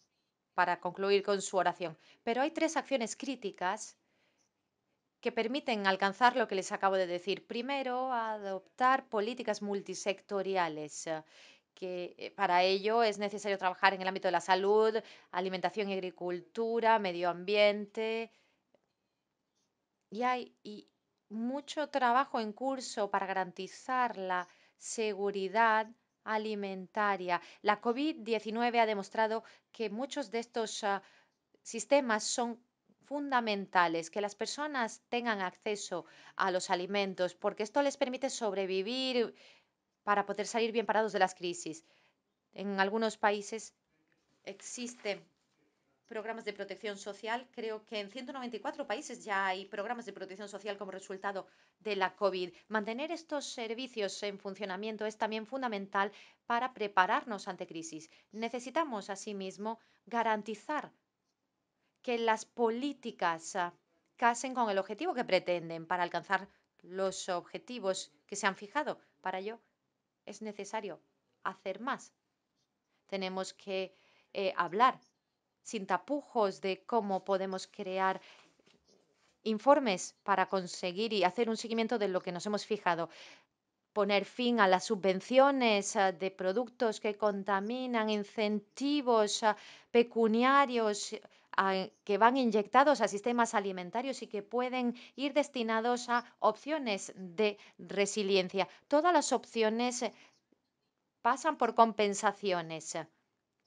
para concluir con su oración. Pero hay tres acciones críticas que permiten alcanzar lo que les acabo de decir. Primero, adoptar políticas multisectoriales eh, que eh, para ello es necesario trabajar en el ámbito de la salud, alimentación y agricultura, medio ambiente. Y hay mucho trabajo en curso para garantizar la seguridad alimentaria. La COVID-19 ha demostrado que muchos de estos ah, sistemas son fundamentales, que las personas tengan acceso a los alimentos, porque esto les permite sobrevivir para poder salir bien parados de las crisis. En algunos países existen programas de protección social. Creo que en 194 países ya hay programas de protección social como resultado de la COVID. Mantener estos servicios en funcionamiento es también fundamental para prepararnos ante crisis. Necesitamos, asimismo, garantizar que las políticas ah, casen con el objetivo que pretenden para alcanzar los objetivos que se han fijado. Para ello es necesario hacer más. Tenemos que eh, hablar sin tapujos de cómo podemos crear informes para conseguir y hacer un seguimiento de lo que nos hemos fijado. Poner fin a las subvenciones ah, de productos que contaminan, incentivos ah, pecuniarios que van inyectados a sistemas alimentarios y que pueden ir destinados a opciones de resiliencia. Todas las opciones eh, pasan por compensaciones eh,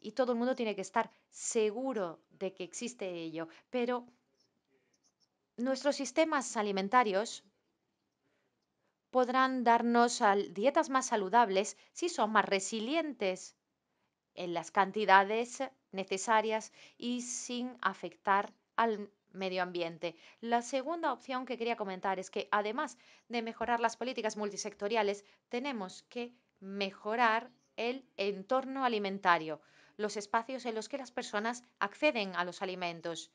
y todo el mundo tiene que estar seguro de que existe ello. Pero nuestros sistemas alimentarios podrán darnos dietas más saludables si son más resilientes en las cantidades necesarias y sin afectar al medio ambiente. La segunda opción que quería comentar es que además de mejorar las políticas multisectoriales, tenemos que mejorar el entorno alimentario, los espacios en los que las personas acceden a los alimentos.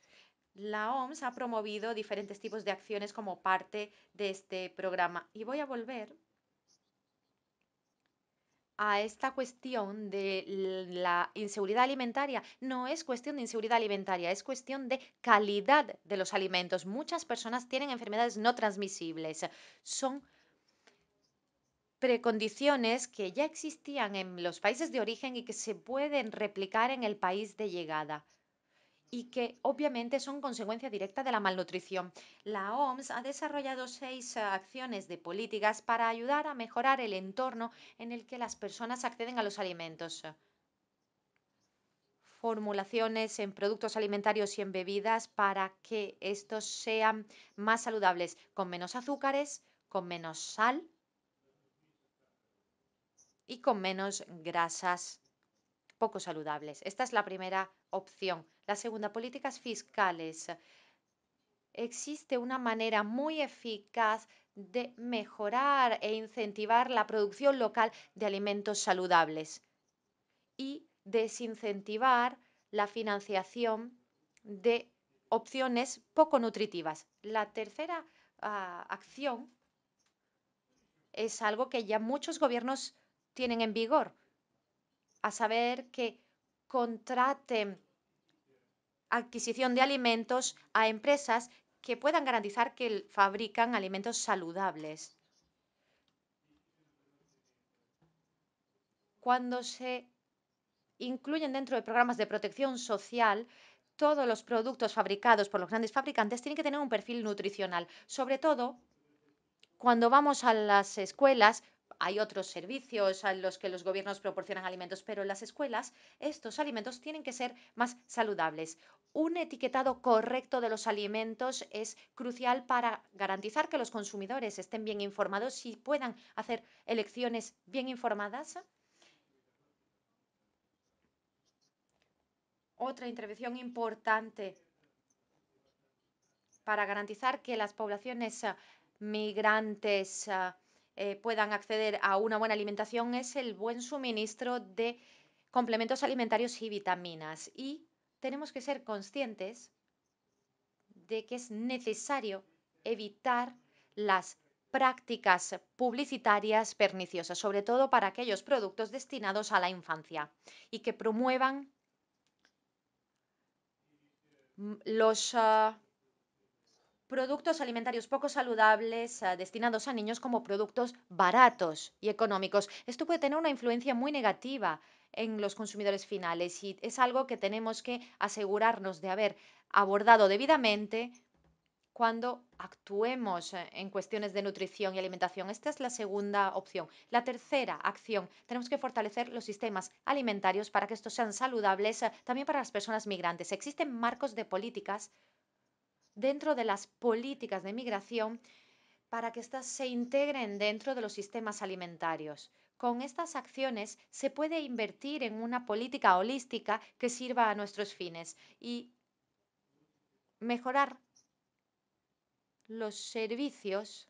La OMS ha promovido diferentes tipos de acciones como parte de este programa y voy a volver a esta cuestión de la inseguridad alimentaria. No es cuestión de inseguridad alimentaria, es cuestión de calidad de los alimentos. Muchas personas tienen enfermedades no transmisibles. Son precondiciones que ya existían en los países de origen y que se pueden replicar en el país de llegada y que obviamente son consecuencia directa de la malnutrición. La OMS ha desarrollado seis eh, acciones de políticas para ayudar a mejorar el entorno en el que las personas acceden a los alimentos formulaciones en productos alimentarios y en bebidas para que estos sean más saludables, con menos azúcares, con menos sal y con menos grasas poco saludables. Esta es la primera opción. La segunda, políticas fiscales. Existe una manera muy eficaz de mejorar e incentivar la producción local de alimentos saludables y desincentivar la financiación de opciones poco nutritivas. La tercera ah, acción es algo que ya muchos gobiernos tienen en vigor, a saber que contraten adquisición de alimentos a empresas que puedan garantizar que fabrican alimentos saludables. Cuando se incluyen dentro de programas de protección social, todos los productos fabricados por los grandes fabricantes tienen que tener un perfil nutricional, sobre todo cuando vamos a las escuelas hay otros servicios a los que los gobiernos proporcionan alimentos, pero en las escuelas estos alimentos tienen que ser más saludables. Un etiquetado correcto de los alimentos es crucial para garantizar que los consumidores estén bien informados y puedan hacer elecciones bien informadas. Otra intervención importante para garantizar que las poblaciones migrantes eh, puedan acceder a una buena alimentación es el buen suministro de complementos alimentarios y vitaminas. Y tenemos que ser conscientes de que es necesario evitar las prácticas publicitarias perniciosas, sobre todo para aquellos productos destinados a la infancia y que promuevan los ah, productos alimentarios poco saludables eh, destinados a niños como productos baratos y económicos. Esto puede tener una influencia muy negativa en los consumidores finales y es algo que tenemos que asegurarnos de haber abordado debidamente cuando actuemos eh, en cuestiones de nutrición y alimentación. Esta es la segunda opción. La tercera acción, tenemos que fortalecer los sistemas alimentarios para que estos sean saludables eh, también para las personas migrantes. Existen marcos de políticas dentro de las políticas de migración para que éstas se integren dentro de los sistemas alimentarios. Con estas acciones se puede invertir en una política holística que sirva a nuestros fines y mejorar los servicios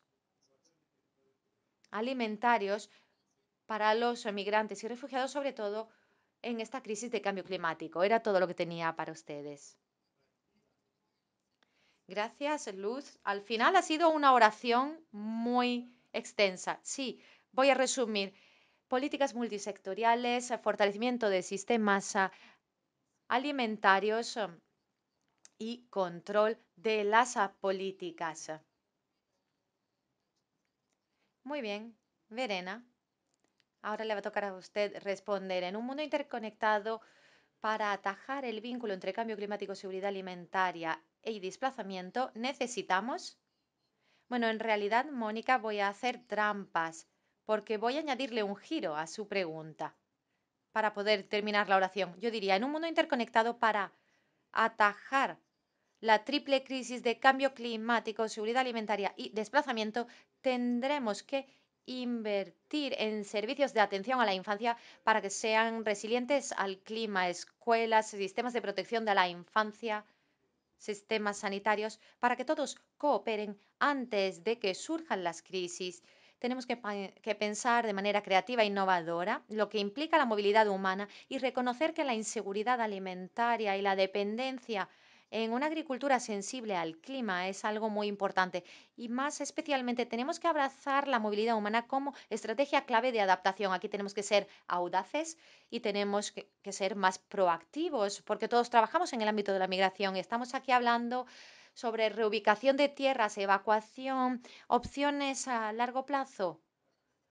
alimentarios para los emigrantes y refugiados, sobre todo en esta crisis de cambio climático. Era todo lo que tenía para ustedes. Gracias, Luz. Al final ha sido una oración muy extensa. Sí, voy a resumir. Políticas multisectoriales, fortalecimiento de sistemas ah, alimentarios um, y control de las ah, políticas. Muy bien, Verena. Ahora le va a tocar a usted responder. En un mundo interconectado, para atajar el vínculo entre cambio climático y seguridad alimentaria y desplazamiento necesitamos... Bueno, en realidad, Mónica, voy a hacer trampas porque voy a añadirle un giro a su pregunta para poder terminar la oración. Yo diría, en un mundo interconectado para atajar la triple crisis de cambio climático, seguridad alimentaria y desplazamiento, tendremos que invertir en servicios de atención a la infancia para que sean resilientes al clima, escuelas, sistemas de protección de la infancia, sistemas sanitarios para que todos cooperen antes de que surjan las crisis. Tenemos que, pensar de manera creativa e innovadora, lo que implica la movilidad humana y reconocer que la inseguridad alimentaria y la dependencia en una agricultura sensible al clima es algo muy importante y más especialmente tenemos que abrazar la movilidad humana como estrategia clave de adaptación. Aquí tenemos que ser audaces y tenemos que, ser más proactivos porque todos trabajamos en el ámbito de la migración y estamos aquí hablando sobre reubicación de tierras, evacuación, opciones a largo plazo.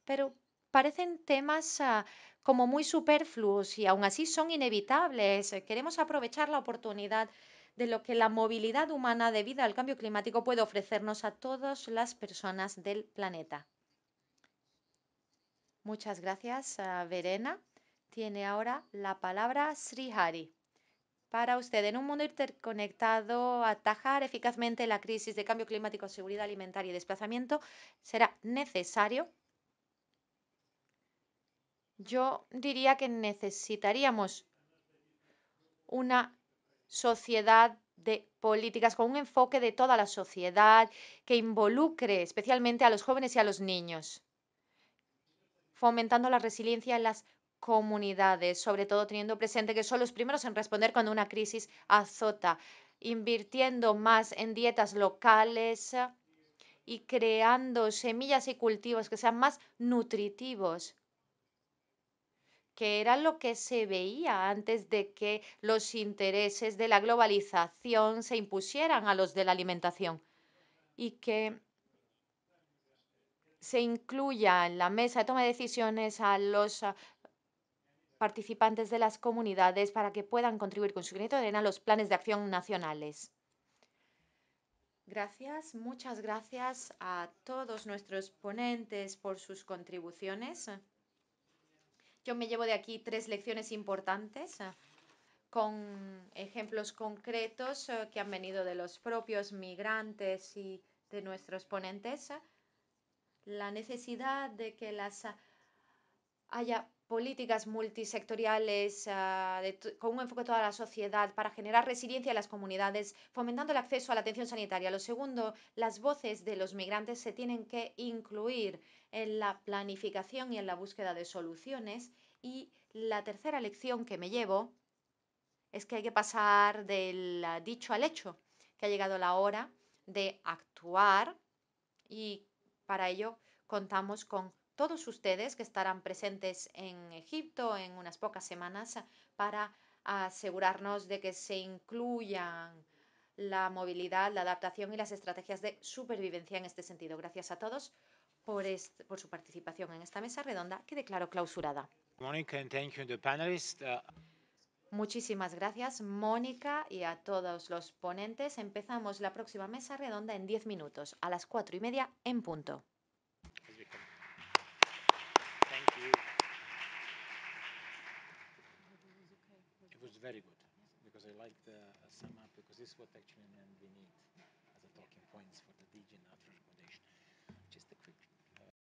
Pero parecen temas ah, como muy superfluos y aún así son inevitables. Queremos aprovechar la oportunidad de lo que la movilidad humana debido al cambio climático puede ofrecernos a todas las personas del planeta. Muchas gracias, Verena. Tiene ahora la palabra Srihari. Para usted, en un mundo interconectado, atajar eficazmente la crisis de cambio climático, seguridad alimentaria y desplazamiento será necesario. Yo diría que necesitaríamos una sociedad de políticas con un enfoque de toda la sociedad que involucre especialmente a los jóvenes y a los niños, fomentando la resiliencia en las comunidades, sobre todo teniendo presente que son los primeros en responder cuando una crisis azota, invirtiendo más en dietas locales y creando semillas y cultivos que sean más nutritivos que era lo que se veía antes de que los intereses de la globalización se impusieran a los de la alimentación y que se incluya en la mesa de toma de decisiones a los ah, participantes de las comunidades para que puedan contribuir con su granito de arena a los planes de acción nacionales. Gracias, muchas gracias a todos nuestros ponentes por sus contribuciones. Yo me llevo de aquí tres lecciones importantes con ejemplos concretos eh, que han venido de los propios migrantes y de nuestros ponentes. La necesidad de que las ah, haya políticas multisectoriales ah, con un enfoque a toda la sociedad para generar resiliencia en las comunidades, fomentando el acceso a la atención sanitaria. Lo segundo, las voces de los migrantes se tienen que incluir en la planificación y en la búsqueda de soluciones. Y la tercera lección que me llevo es que hay que pasar del dicho al hecho, que ha llegado la hora de actuar y para ello contamos con todos ustedes que estarán presentes en Egipto en unas pocas semanas para asegurarnos de que se incluyan la movilidad, la adaptación y las estrategias de supervivencia en este sentido. Gracias a todos por, su participación en esta mesa redonda que declaro clausurada. Uh, Muchísimas gracias, Mónica, y a todos los ponentes. Empezamos la próxima mesa redonda en diez minutos, a las cuatro y media en punto.